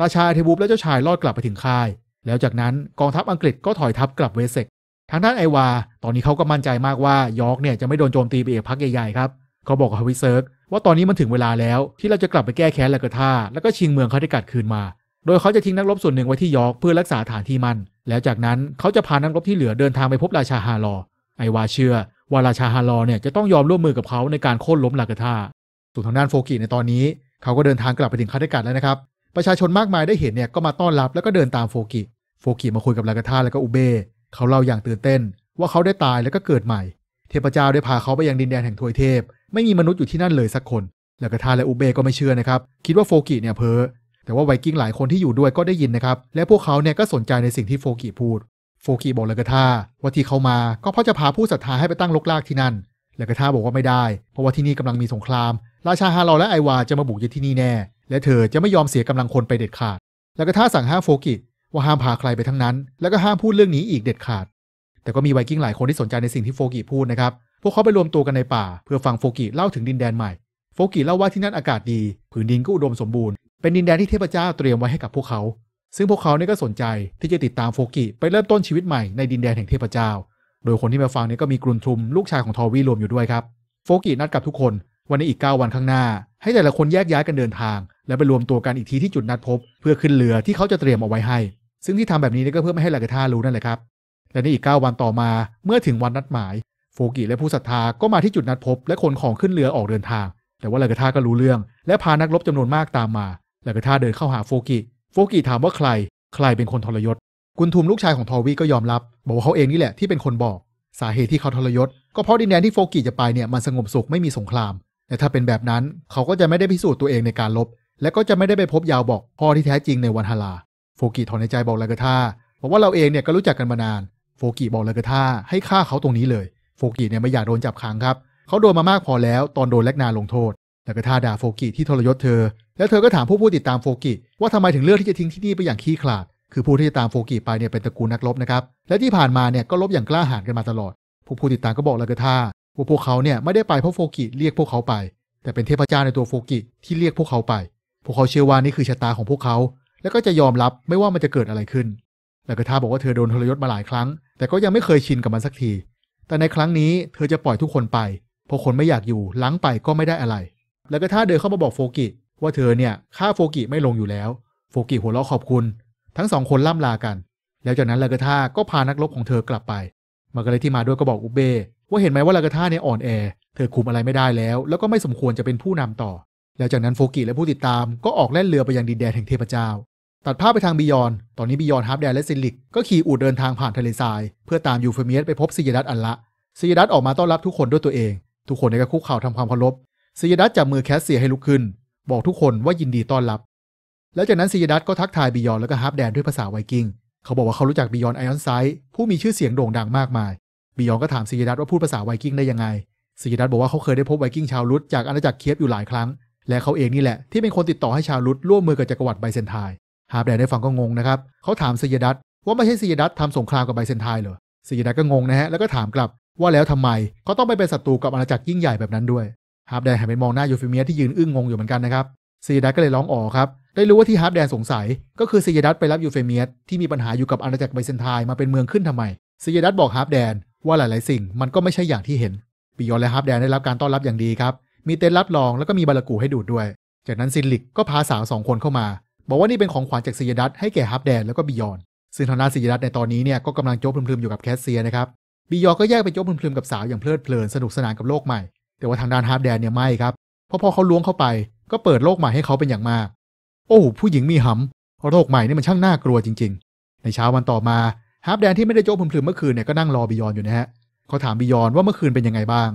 ราชาเทบูบและเจ้าชายรอดกลับไปถึงค่าย แล้วจากนั้นกองทัพอังกฤษก็ถอยทัพกลับเวสเซกทางด้านไอวา ตอนนี้เขาก็มั่นใจมากว่ายอร์กเนี่ยจะไม่โดนโจมตีไปเอกพักใหญ่ๆครับเขาบอกกับฮาวิเซิร์กว่าตอนนี้มันถึงเวลาแล้วที่เราจะกลับไปแก้แค้นแลกท่าแล้วก็ชิงเมืองคาติกัดคืนมา โดยเขาจะทิ้งนักรบส่วนหนึ่งไว้ที่ยอร์กเพื่อรักษาฐานที่มันแล้วจากนั้นเขาจะพานักรบที่เหลือเดินทางไปพบราชาฮารอ ไอวาเชื่อว่าราชาฮารอเนี่ยจะต้องยอมร่วมมือกับเขาในการโค่นล้มลากาธาส่วนทางด้านโฟกิในตอนนี้เขาก็เดินทางกลับไปถึงคาดการแล้วนะครับ ประชาชนมากมายได้เห็นเนี่ยก็มาต้อนรับแล้วก็เดินตามโฟกิโฟกิมาคุยกับลากาธาแล้วก็อุเบเขาเล่าอย่างตื่นเต้น ว่าเขาได้ตายแล้วก็เกิดใหม่ เทพเจ้าได้พาเขาไปยังดินแดนแห่งทวยเทพ ไม่มีมนุษย์อยู่ที่นั่นเลยสักคนลากาธาและอุเบก็ไม่เชื่อนะครับคิดว่าโฟกิเนี่ยเพ้อแต่ว่าไวกิ้งหลายคนที่อยู่ด้วยก็ได้ยินนะครับและพวกเขาเนี่ยก็สนใจในสิ่งที่โฟกิพูด โฟกิบอกลากาธาว่าที่เขามา ก็เพราะจะพาผู้ศรัทธาให้ไปตั้งลกลากที่นั่นแล้วก็ท่าบอกว่าไม่ได้ เพราะว่าที่นี่กำลังมีสงคราม ราชาฮารอและไอวาจะมาบุกยึดที่นี่แน่ และเธอจะไม่ยอมเสียกำลังคนไปเด็ดขาด แล้วก็ท่าสั่งห้ามโฟกิ ว่าห้ามพาใครไปทั้งนั้น แล้วก็ห้ามพูดเรื่องนี้อีกเด็ดขาด แต่ก็มีไวกิ้งหลายคนที่สนใจในสิ่งที่โฟกิพูดนะครับ พวกเขาไปรวมตัวกันในป่า เพื่อฟังโฟกิเล่าถึงดินแดนใหม่ โฟกิเล่าว่าที่นั่นอากาศดีผืนดินก็อุดมสมบูรณ์ เป็นดินแดนที่เทพเจ้าเตรียมไว้ให้กับพวกเขา ซึ่งพวกเขาเนี่ยก็สนใจที่จะติดตามโฟกิไปเริ่มต้นชีวิตใหม่ในดินแดนแห่งเทพเจ้าโดยคนที่มาฟังนี้ก็มีกรุนทุม ลูกชายของทอวีรวมอยู่ด้วยครับโฟกินัดกับทุกคนวันนี้อีก 9 วันข้างหน้า ให้แต่ละคนแยกย้ายกันเดินทาง และไปรวมตัวกันอีกทีที่จุดนัดพบ เพื่อขึ้นเรือที่เขาจะเตรียมเอาไว้ให้ ซึ่งที่ทำแบบนี้นี่ก็เพื่อไม่ให้ลากทธารู้นั่นแหละครับ และในอีก 9 วันต่อมาเมื่อถึงวันนัดหมายโฟกิและผู้ศรัทธาก็มาที่จุดนัดพบ และขนของขึ้นเรือออกเดินทาง แต่ว่าลากทธาก็รู้เรื่อง และพานักรบจำนวนมากตามมาลากทธาเดินเข้าหาโฟกิโฟกิถามว่าใคร ใครเป็นคนทรยศกุนทุมลูกชายของทอวีก็ยอมรับบอกว่า เขาเองนี่แหละที่เป็นคนบอก สาเหตุที่เขาทรยศก็เพราะดินแดนที่โฟกิจะไปเนี่ยมันสงบสุขไม่มีสงคราม แต่ถ้าเป็นแบบนั้นเขาก็จะไม่ได้พิสูจน์ตัวเองในการลบและก็จะไม่ได้ไปพบยาวบอกพ่อที่แท้จริงในวันฮาลาโฟกิถอนในใจบอกลากาธาบอกว่าเราเองเนี่ยก็รู้จักกันมานานโฟกิบอกลากาธาให้ฆ่าเขาตรงนี้เลย โฟกิเนี่ยไม่อยากโดนจับขังครับ เขาโดนมามากพอแล้วตอนโดนแลกนาลงโทษลากาธาด่าโฟกิที่ทรยศเธอ แล้วเธอก็ถามผู้ผู้ติดตามโฟกิ ว่าทำไมถึงเลือกที่จะทิ้งที่นี่ไปอย่างขี้ขลาดคือผู้ที่ตามโฟกีไปเนี่ยเป็นตระกูลนักรบนะครับและที่ผ่านมาเนี่ยก็รบอย่างกล้าหาญกันมาตลอดผู้ผู้ติดตามก็บอกลากาธาว่าพวกเขาเนี่ยไม่ได้ไปเพราะโฟกีเรียกพวกเขาไป แต่เป็นเทพเจ้าในตัวโฟกีที่เรียกพวกเขาไป พวกเขาเชื่อว่านี่คือชะตาของพวกเขา และก็จะยอมรับไม่ว่ามันจะเกิดอะไรขึ้นลากาธาบอกว่าเธอโดนทรยศมาหลายครั้ง แต่ก็ยังไม่เคยชินกับมันสักที แต่ในครั้งนี้เธอจะปล่อยทุกคนไปเพราะคนไม่อยากอยู่ล้างไปก็ไม่ได้อะไรลากาธาเดินเข้ามาบอกโฟกิ ว่าเธอเนี่ยฆ่าโฟกิไม่ลงอยู่แล้ว โฟกิหัวเราะขอบคุณทั้งสองคนล่ำลากัน แล้วจากนั้นลากาธาก็พานักรบของเธอกลับไปมา์กเลที่มาด้วยก็บอกอุเบว่าเห็นไหมว่าลากาธาเนี่ยอ่อนแอ เธอคุมอะไรไม่ได้แล้ว แล้วก็ไม่สมควรจะเป็นผู้นำต่อ แล้วจากนั้นโฟกิและผู้ติดตามก็ออกแล่นเรือไปยังดินแดนแห่งเทพเจ้า ตัดภาพไปทางบิยอน ตอนนี้บิยอนฮาร์ปแดนและซิลิก ก็ขี่อูดเดินทางผ่านทะเลทรายเพื่อตามยูเฟเมียสไปพบซิยดัตอันละซิยดัตออกมาต้อนรับทุกคนด้วยตัวเอง ทุกคนในกระคุกเข่าทำความเคารพซิยดัตจับมือแคสเซียให้ลุกขึ้น บอกทุกคนว่ายินดีต้อนรับแล้วจากนั้นซีดัตก็ทักทายบิยอนแล้วก็ฮาร์ปแดนด้วยภาษาไวกิ้ง เขาบอกว่าเขารู้จักบิยอนไอออนไซต์ผู้มีชื่อเสียงโด่งดังมากมายบิยอนก็ถามซีดัตว่าพูดภาษาไวกิ้งได้ยังไงซีดัตบอกว่าเขาเคยได้พบไวกิ้งชาวรุตจากอาณาจักรเคียบอยู่หลายครั้ง และเขาเองนี่แหละที่เป็นคนติดต่อให้ชาวรุตร่วมมือกับจักรวรรดิไบเซนไทฮาร์ปแดนได้ฟังก็งงนะครับ เขาถามซีดัตว่าไม่ใช่ซีดัตทำสงครามกับไบเซนไทเหรอซีดัตก็งงนะฮะ แล้วก็ถามกลับว่าแล้วทำไมเขาต้องไปเป็นศัตรูกับอาณาจักรยิ่งใหญ่แบบนั้นด้วยฮาร์ปแดนหันไปมองหน้ายูฟิเมีย ที่ยืนอึ้งงงอยู่เหมือนกันนะครับซีดัตก็เลยร้องอ๋อครับได้รู้ว่าที่ฮาร์ดแดนสงสัยก็คือซียดัตไปรับยูเฟเมียสที่มีปัญหาอยู่กับอาณาจักรไบเซนไทายมาเป็นเมืองขึ้นทำไมซียดัตบอกฮาร์ดแดนว่าหลาย ๆ สิ่งมันก็ไม่ใช่อย่างที่เห็นปิยอนและฮาร์ดแดนได้รับการต้อนรับอย่างดีครับ มีเต็นท์รับรองแล้วก็มีบาลกูให้ดูดด้วย จากนั้นซินลิกก็พาสาวสองคนเข้ามา บอกว่านี่เป็นของขวัญจากซียดัตให้แก่ฮาร์ดแดน แล้วก็บิยอนซึ่งทางด้านซียดัตในตอนนี้เนี่ยก็กำลังโจ๊บพลึมๆอยู่กับแคสเซียนะครับบิยอก็แยกไปโจ๊บพลึมๆกับสาวอย่างเพลิดเพลินสนุกสนานกับโลกใหม่ แต่ว่าทางด้านฮาร์ดแดนเนี่ยไม่ครับเพราะพอเขาล้วงเข้าไปก็เปิดโลกใหม่ให้เขาเป็นอย่างมากโอ้ผู้หญิงมีหำโรคใหม่นี่มันช่างน่ากลัวจริง ๆ ในเช้าวันต่อมาฮาร์ปแดนที่ไม่ได้โจกผลืมเมื่อคืนเนี่ยก็นั่งรอบิยอนอยู่นะฮะเขาถามบิยอนว่าเมื่อคืนเป็นยังไงบ้าง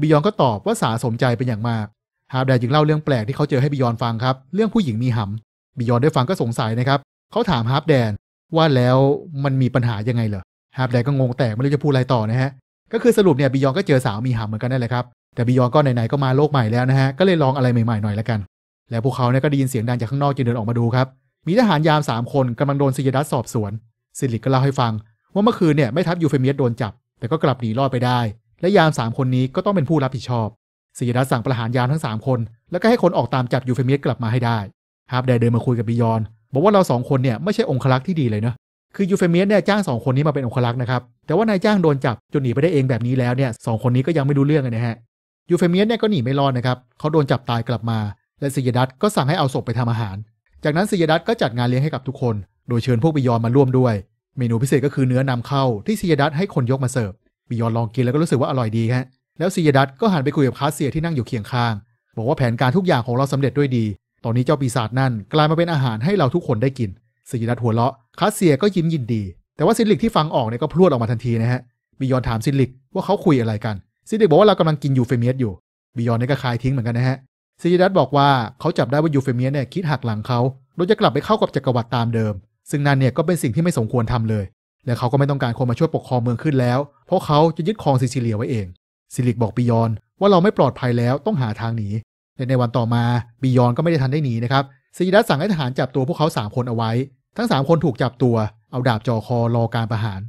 บิยอนก็ตอบว่าสาสมใจเป็นอย่างมากฮาร์ปแดนจึงเล่าเรื่องแปลกที่เขาเจอให้บิยอนฟังครับ เรื่องผู้หญิงมีหำบิยอนได้ฟังก็สงสัยนะครับเขาถามฮาร์ปแดนว่าแล้วมันมีปัญหายังไงเหรอฮาร์ปแดนก็งงแตกไม่รู้จะพูดอะไรต่อนะฮะก็คือสรุปเนี่ยบิยอนก็เจอสาวมีหำเหมือนกันนั่นแหละครับแต่บิยอนก็ไหนๆก็มาโลกใหม่แล้วนะฮะก็เลยลองอะไรใหม่ๆหน่อยละกันแล้วพวกเขาเนี่ยก็ได้ยินเสียงดังจากข้างนอกจึงเดินออกมาดูครับ มีทหารยามสามคนกำลังโดนซิยดัสสอบสวน ซิลิกก็เล่าให้ฟัง ว่าเมื่อคืนเนี่ยไม่ทับยูเฟเมียสโดนจับแต่ก็กลับหนีรอดไปได้ และยามสามคนนี้ก็ต้องเป็นผู้รับผิดชอบซิยดัสสั่งประหารยามทั้งสามคน แล้วก็ให้คนออกตามจับยูเฟเมียสกลับมาให้ได้ ฮาร์ปได้เดินมาคุยกับบิยอนบอกว่าเราสองคนเนี่ยไม่ใช่องครักษ์ที่ดีเลยเนะ คือยูเฟเมียสเนี่ยจ้างสองคนนี้มาเป็นองครักษ์นะครับ แต่ว่านายจ้างโดนจับจนหนีไปได้เองแบบนี้แล้วเนี่ยสองคนนี้ก็ยังไม่รู้เรื่องเลยนะฮะยูเฟเมียสเนี่ยก็หนีไม่รอดนะครับเขาโดนจับตายกลับมาและสิยดัตก็สั่งให้เอาศพไปทำอาหาร จากนั้นสิยดัตก็จัดงานเลี้ยงให้กับทุกคน โดยเชิญพวกบิยอนมาร่วมด้วย เมนูพิเศษก็คือเนื้อนำเข้าที่สิยดัตให้คนยกมาเสิร์ฟบิยอนลองกินแล้วก็รู้สึกว่าอร่อยดีฮะแล้วสิยดัตก็หันไปคุยกับคาเซียที่นั่งอยู่เคียงข้าง บอกว่าแผนการทุกอย่างของเราสำเร็จด้วยดี ตอนนี้เจ้าปีศาจนั่นกลายมาเป็นอาหารให้เราทุกคนได้กินสิยดัตหัวเราะ คาเซียก็ยิ้มยินดี แต่ว่าซินลิกที่ฟังออกเนี่ยก็พรวดออกมาทันทีนะฮะบิยอนถามซินลิกว่าเขาคุยอะไรกันซินลิกบอกว่าเรากาลังกินยูเฟเมียสอยู่บิยอนนี่ก็คายทิ้งเหมือนกันนะฮะซีดัสบอกว่าเขาจับได้ว่ายูเฟเมียเนี่ยคิดหักหลังเขา โดยจะกลับไปเข้ากับจักรวรรดิตามเดิม ซึ่งนั่นเนี่ยก็เป็นสิ่งที่ไม่สมควรทำเลย และเขาก็ไม่ต้องการคนมาช่วยปกครองเมืองขึ้นแล้ว เพราะเขาจะยึดครองซิซิเลียไว้เอง ซิลิกบอกปิยอนว่าเราไม่ปลอดภัยแล้วต้องหาทางหนีแลในวันต่อมาปิยอนก็ไม่ได้ทันได้หนีนะครับซีดัสสั่งให้ทหารจับตัวพวกเขา 3 คนเอาไว้ ทั้ง 3 คนถูกจับตัว เอาดาบจ่อคอรอการประหาร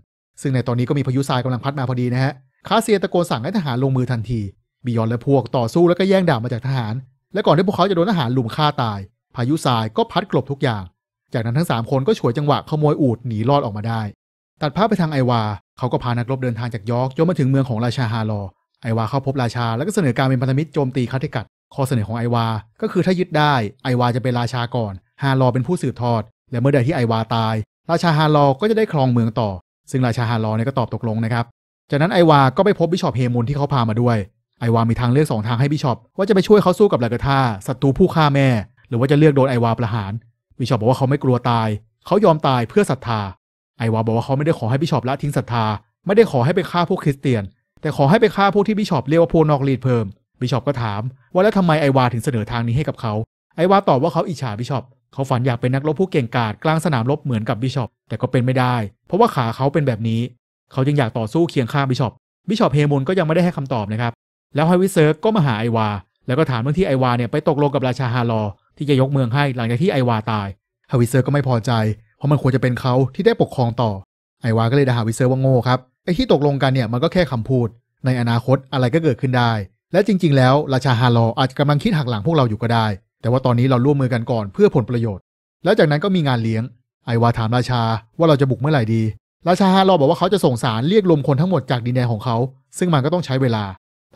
ซึ่งในตอนนี้ก็มีพายุทรายกำลังพัดมาพอดีนะฮะ คาเซียตะโกนสั่งให้ทหารลงมือทันทีบิยอนและพวกต่อสู้แล้วก็แย่งดาบมาจากทหารและก่อนที่พวกเขาจะโดนทหารลุมฆ่าตาย พายุทรายก็พัดกลบทุกอย่าง จากนั้นทั้ง 3 คนก็ฉวยจังหวะขโมยอูดหนีรอดออกมาได้ ตัดภาพไปทางไอวา เขาก็พานักรบเดินทางจากยอกจนมาถึงเมืองของราชาฮารอไอวาเข้าพบราชาแล้วก็เสนอการเป็นพันธมิตรโจมตีคาติกัด ข้อเสนอของไอวา ก็คือถ้ายึดได้ ไอวาจะเป็นราชาก่อนฮารอเป็นผู้สืบทอด และเมื่อใดที่ไอวาตาย ราชาฮารอก็จะได้ครองเมืองต่อ ซึ่งราชาฮารอเนี่ยก็ตอบตกลงนะครับ จากนั้นไอวาก็ไปพบบิชอปเฮมุนที่เขาพามาด้วยไอวา มีทางเลือกสองทางให้บิชอปว่าจะไปช่วยเขาสู้กับลากาธาศัตรูผู้ฆ่าแม่ หรือว่าจะเลือกโดนไอวาประหารบิชอปบอกว่าเขาไม่กลัวตายเขายอมตายเพื่อศรัทธา ไอวาบอกว่าเขาไม่ได้ขอให้บิชอปละทิ้งศรัทธา ไม่ได้ขอให้ไปฆ่าพวกคริสเตียน แต่ขอให้ไปฆ่าพวกที่บิชอปเรียกว่าพวกนอกรีดเพิ่มบิชอปก็ถามว่าแล้วทำไมไอวาถึงเสนอทางนี้ให้กับเขาไอวาตอบว่าเขาอิจฉาบิชอปเขาฝันอยากเป็นนักรบผู้เก่งกาจกลางสนามรบเหมือนกับบิชอปแต่ก็เป็นไม่ได้ เพราะว่าขาเขาเป็นแบบนี้เขาจึงอยากต่อสู้เคียงข้างบิชอปบิชอปเฮมอนก็ยังไม่ได้ให้คำตอบนะครับแล้วไฮวิเซิร์กก็มาหาไอวา แล้วก็ถามเรื่องที่ไอวาเนี่ยไปตกลงกับราชาฮารอ ที่จะยกเมืองให้หลังจากที่ไอวาตายฮาวิเซอร์ก็ไม่พอใจเพราะมันควรจะเป็นเขาที่ได้ปกครองต่อ ไอวาก็เลยด่าฮาวิเซอร์ว่าโง่ครับ ไอที่ตกลงกันเนี่ยมันก็แค่คำพูด ในอนาคตอะไรก็เกิดขึ้นได้ และจริงๆแล้วราชาฮารออาจจะกำลังคิดหักหลังพวกเราอยู่ก็ได้ แต่ว่าตอนนี้เราร่วมมือกันก่อนเพื่อผลประโยชน์ แล้วจากนั้นก็มีงานเลี้ยง ไอวาถามราชาว่าเราจะบุกเมื่อไหร่ดี ราชาฮารอบอกว่าเขาจะส่งสารเรียกรวมคนทั้งหมดจากดินแดนของเขาซึ่งมันก็ต้องใช้เวลา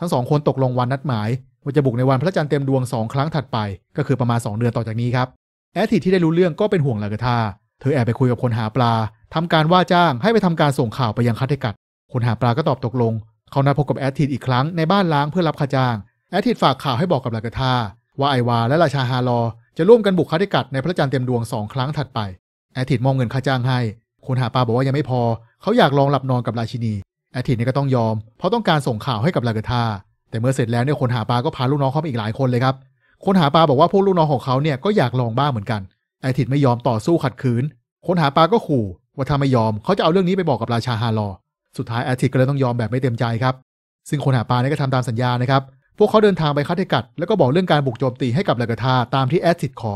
ทั้งสองคนตกลงวันนัดหมาย ว่าจะบุกในวันพระจันทร์เต็มดวงสองครั้งถัดไป ก็คือประมาณ 2 เดือนต่อจากนี้ครับ แอทิที่ได้รู้เรื่องก็เป็นห่วงลากาธาเธอแอบไปคุยกับคนหาปลาทำการว่าจ้างให้ไปทำการส่งข่าวไปยังคาเทกัดคนหาปลาก็ตอบตกลง เขานัดพบกับแอทิอีกครั้งในบ้านล้างเพื่อรับค่าจ้างแอทิฝากข่าวให้บอกกับลากาธาว่าไอวาและราชาฮารอจะร่วมกันบุกคาเทกัดในพระจันทร์เต็มดวงสองครั้งถัดไปแอทิดมองเงินค่าจ้างให้ คนหาปลาบอกว่ายังไม่พอเขาอยากลองหลับนอนกับราชินีแอทินนี่ก็ต้องยอมเพราะต้องการส่งข่าวให้กับลาเกธาแต่เมื่อเสร็จแล้วเนี่ยคนหาปลาก็พาลูกน้องเขาไปอีกหลายคนเลยครับคนหาปลาบอกว่าพวกลูกน้องของเขาเนี่ยก็อยากลองบ้างเหมือนกันแอทินไม่ยอมต่อสู้ขัดขืนคนหาปลาก็ขู่ว่าถ้าไม่ยอม เขาจะเอาเรื่องนี้ไปบอกกับราชาฮารอสุดท้ายแอทินก็เลยต้องยอมแบบไม่เต็มใจครับซึ่งคนหาปลาเนี่ยก็ทำตามสัญญานะครับพวกเขาเดินทางไปคาเทกัดแล้วก็บอกเรื่องการบุกโจมตีให้กับลาเกธาตามที่แอทินขอ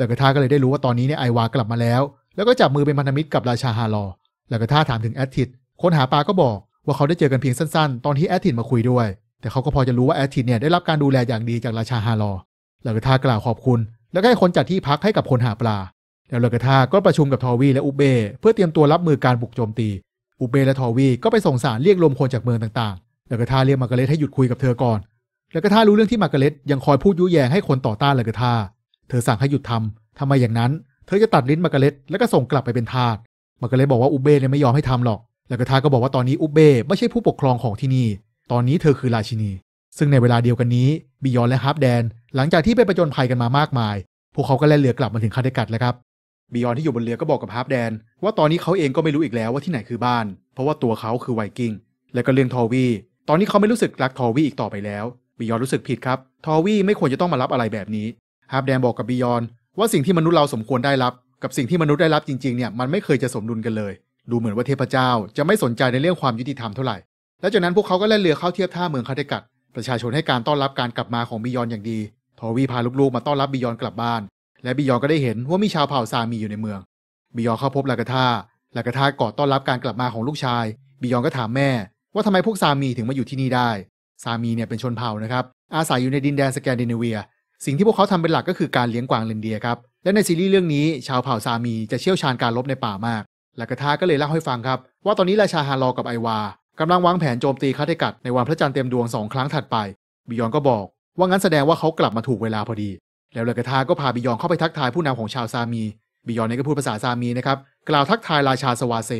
ลาเกธาก็เลยได้รู้ว่าตอนนี้เนี่ยไอวากลับมาแล้ว แล้วก็จับมือเป็นพันธมิตรกับราชาฮารอลากธาถามถึงแอทินคนหาปลาก็บอกว่าเขาได้เจอกันเพียงสั้นๆ ตอนที่ แอดทินมาคุยด้วย แต่เขาก็พอจะรู้ว่า แอดทินเนี่ย ได้รับการดูแลอย่างดีจากราชาฮารอลากาทากล่าวขอบคุณ แล้วก็ให้คนจัดที่พักให้กับคนหาปลา แล้วลากะทาก็ประชุมกับ ทอวี และอุเบเพื่อเตรียมตัวรับมือการบุกโจมตี อุเบและทอวี ก็ไปส่งสารเรียกรวมคนจากเมืองต่างๆลากาทาเรียกมาเกเลตให้หยุดคุยกับเธอก่อนลากาทารู้เรื่องที่มาเกเลตยังคอยพูดยุแยงให้คนต่อต้านลากาทาเธอสั่งให้หยุดทำ ทำไมอย่างนั้น เธอจะตัดลิ้นมาเกเลตแล้วก็ส่งกลับไปเป็นทาสมาเกเลตบอกว่าอุเบเนี่ยไม่ยอมให้ทำหรอกแล้วก็ทาก็บอกว่าตอนนี้อุเบไม่ใช่ผู้ปกครองของที่นี่ ตอนนี้เธอคือราชินี ซึ่งในเวลาเดียวกันนี้บิยอนและฮาร์ปแดน หลังจากที่ไปประจนภัยกันมามากมาย พวกเขาก็แล่นเรือกลับมาถึงคาเดกัดแล้วครับบิยอนที่อยู่บนเรือก็บอกกับฮาร์ปแดน ว่าตอนนี้เขาเองก็ไม่รู้อีกแล้วว่าที่ไหนคือบ้าน เพราะว่าตัวเขาคือไวกิ้งและก็เรื่องทอวี ตอนนี้เขาไม่รู้สึกรักทอวีอีกต่อไปแล้วบิยอนรู้สึกผิดครับทอวีไม่ควรจะต้องมารับอะไรแบบนี้ฮาร์ปแดนบอกกับบิยอนว่าสิ่งที่มนุษย์เราสมควรได้รับกับสิ่งที่มนุษย์ได้รับจริงๆเนี่ยมันไม่เคยจะสมดุลกันเลยดูเหมือนว่าเทพเจ้าจะไม่สนใจในเรื่องความยุติธรรมเท่าไหร่ แล้วจากนั้นพวกเขาก็แล่นเรือเข้าเทียบท่าเมืองคาเทกัต ประชาชนให้การต้อนรับการกลับมาของบิยอนอย่างดีทอวีพาลูกๆมาต้อนรับบิยอนกลับบ้าน และบิยอนก็ได้เห็นว่ามีชาวเผ่าซามีอยู่ในเมือง บิยอนเข้าพบลากาธาลากาธากอดต้อนรับการกลับมาของลูกชาย บิยอนก็ถามแม่ ว่าทำไมพวกซามีถึงมาอยู่ที่นี่ได้ ซามีเนี่ยเป็นชนเผ่านะครับ อาศัยอยู่ในดินแดนสแกนดิเนเวีย สิ่งที่พวกเขาทำเป็นหลักก็คือการเลี้ยงกวางเลนเดียครับ และในซีรีส์เรื่องนี้ ชาวเผ่าซามีจะเชี่ยวชาญการรบในป่ามากลากาธาก็เลยเล่าให้ฟังครับ ว่าตอนนี้ราชาฮารอกับไอวากำลังวางแผนโจมตีคาเทกัดในวันพระจันทร์เต็มดวงสองครั้งถัดไปบิยอนก็บอกว่างั้นแสดงว่าเขากลับมาถูกเวลาพอดี แล้วลากาธาก็พาบิยอนเข้าไปทักทายผู้นำของชาวซามีบิยอนนี่ก็พูดภาษาซามีนะครับ กล่าวทักทายราชาสวาเซ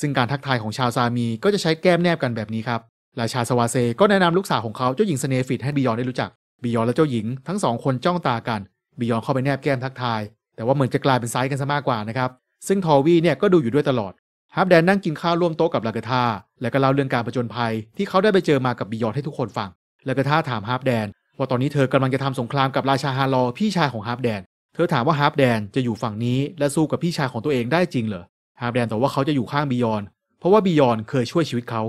ซึ่งการทักทายของชาวซามีก็จะใช้แก้มแนบกันแบบนี้ครับราชาสวาเซก็แนะนำลูกสาวของเขาเจ้าหญิงสเนฟิตให้บิยอนได้รู้จักบิยอนและเจ้าหญิงทั้งสองคนจ้องตากันบิยอนเข้าไปแนบแก้มทักทายแต่ว่าเหมือนจะกลายเป็นไซส์กันซะมากกว่านะครับซึ่งทอวีเนี่ยก็ดูอยู่ด้วยตลอด ฮาร์ปแดนนั่งกินข้าวร่วมโต๊ะกับ ลากาธา และก็เล่าเรื่องการประจนภัย ที่เขาได้ไปเจอมากับบิยอนให้ทุกคนฟัง ลากาธาถามฮาร์ปแดนว่าตอนนี้เธอกำลังจะทำสงครามกับราชาฮารอพี่ชายของฮาร์ปแดน เธอถามว่าฮาร์ปแดนจะอยู่ฝั่งนี้ และสู้กับพี่ชายของตัวเองได้จริงเหรอ ฮาร์ปแดนตอบว่าเขาจะอยู่ข้างบิยอนเพราะว่าบิยอนเคยช่วยชีวิตเขา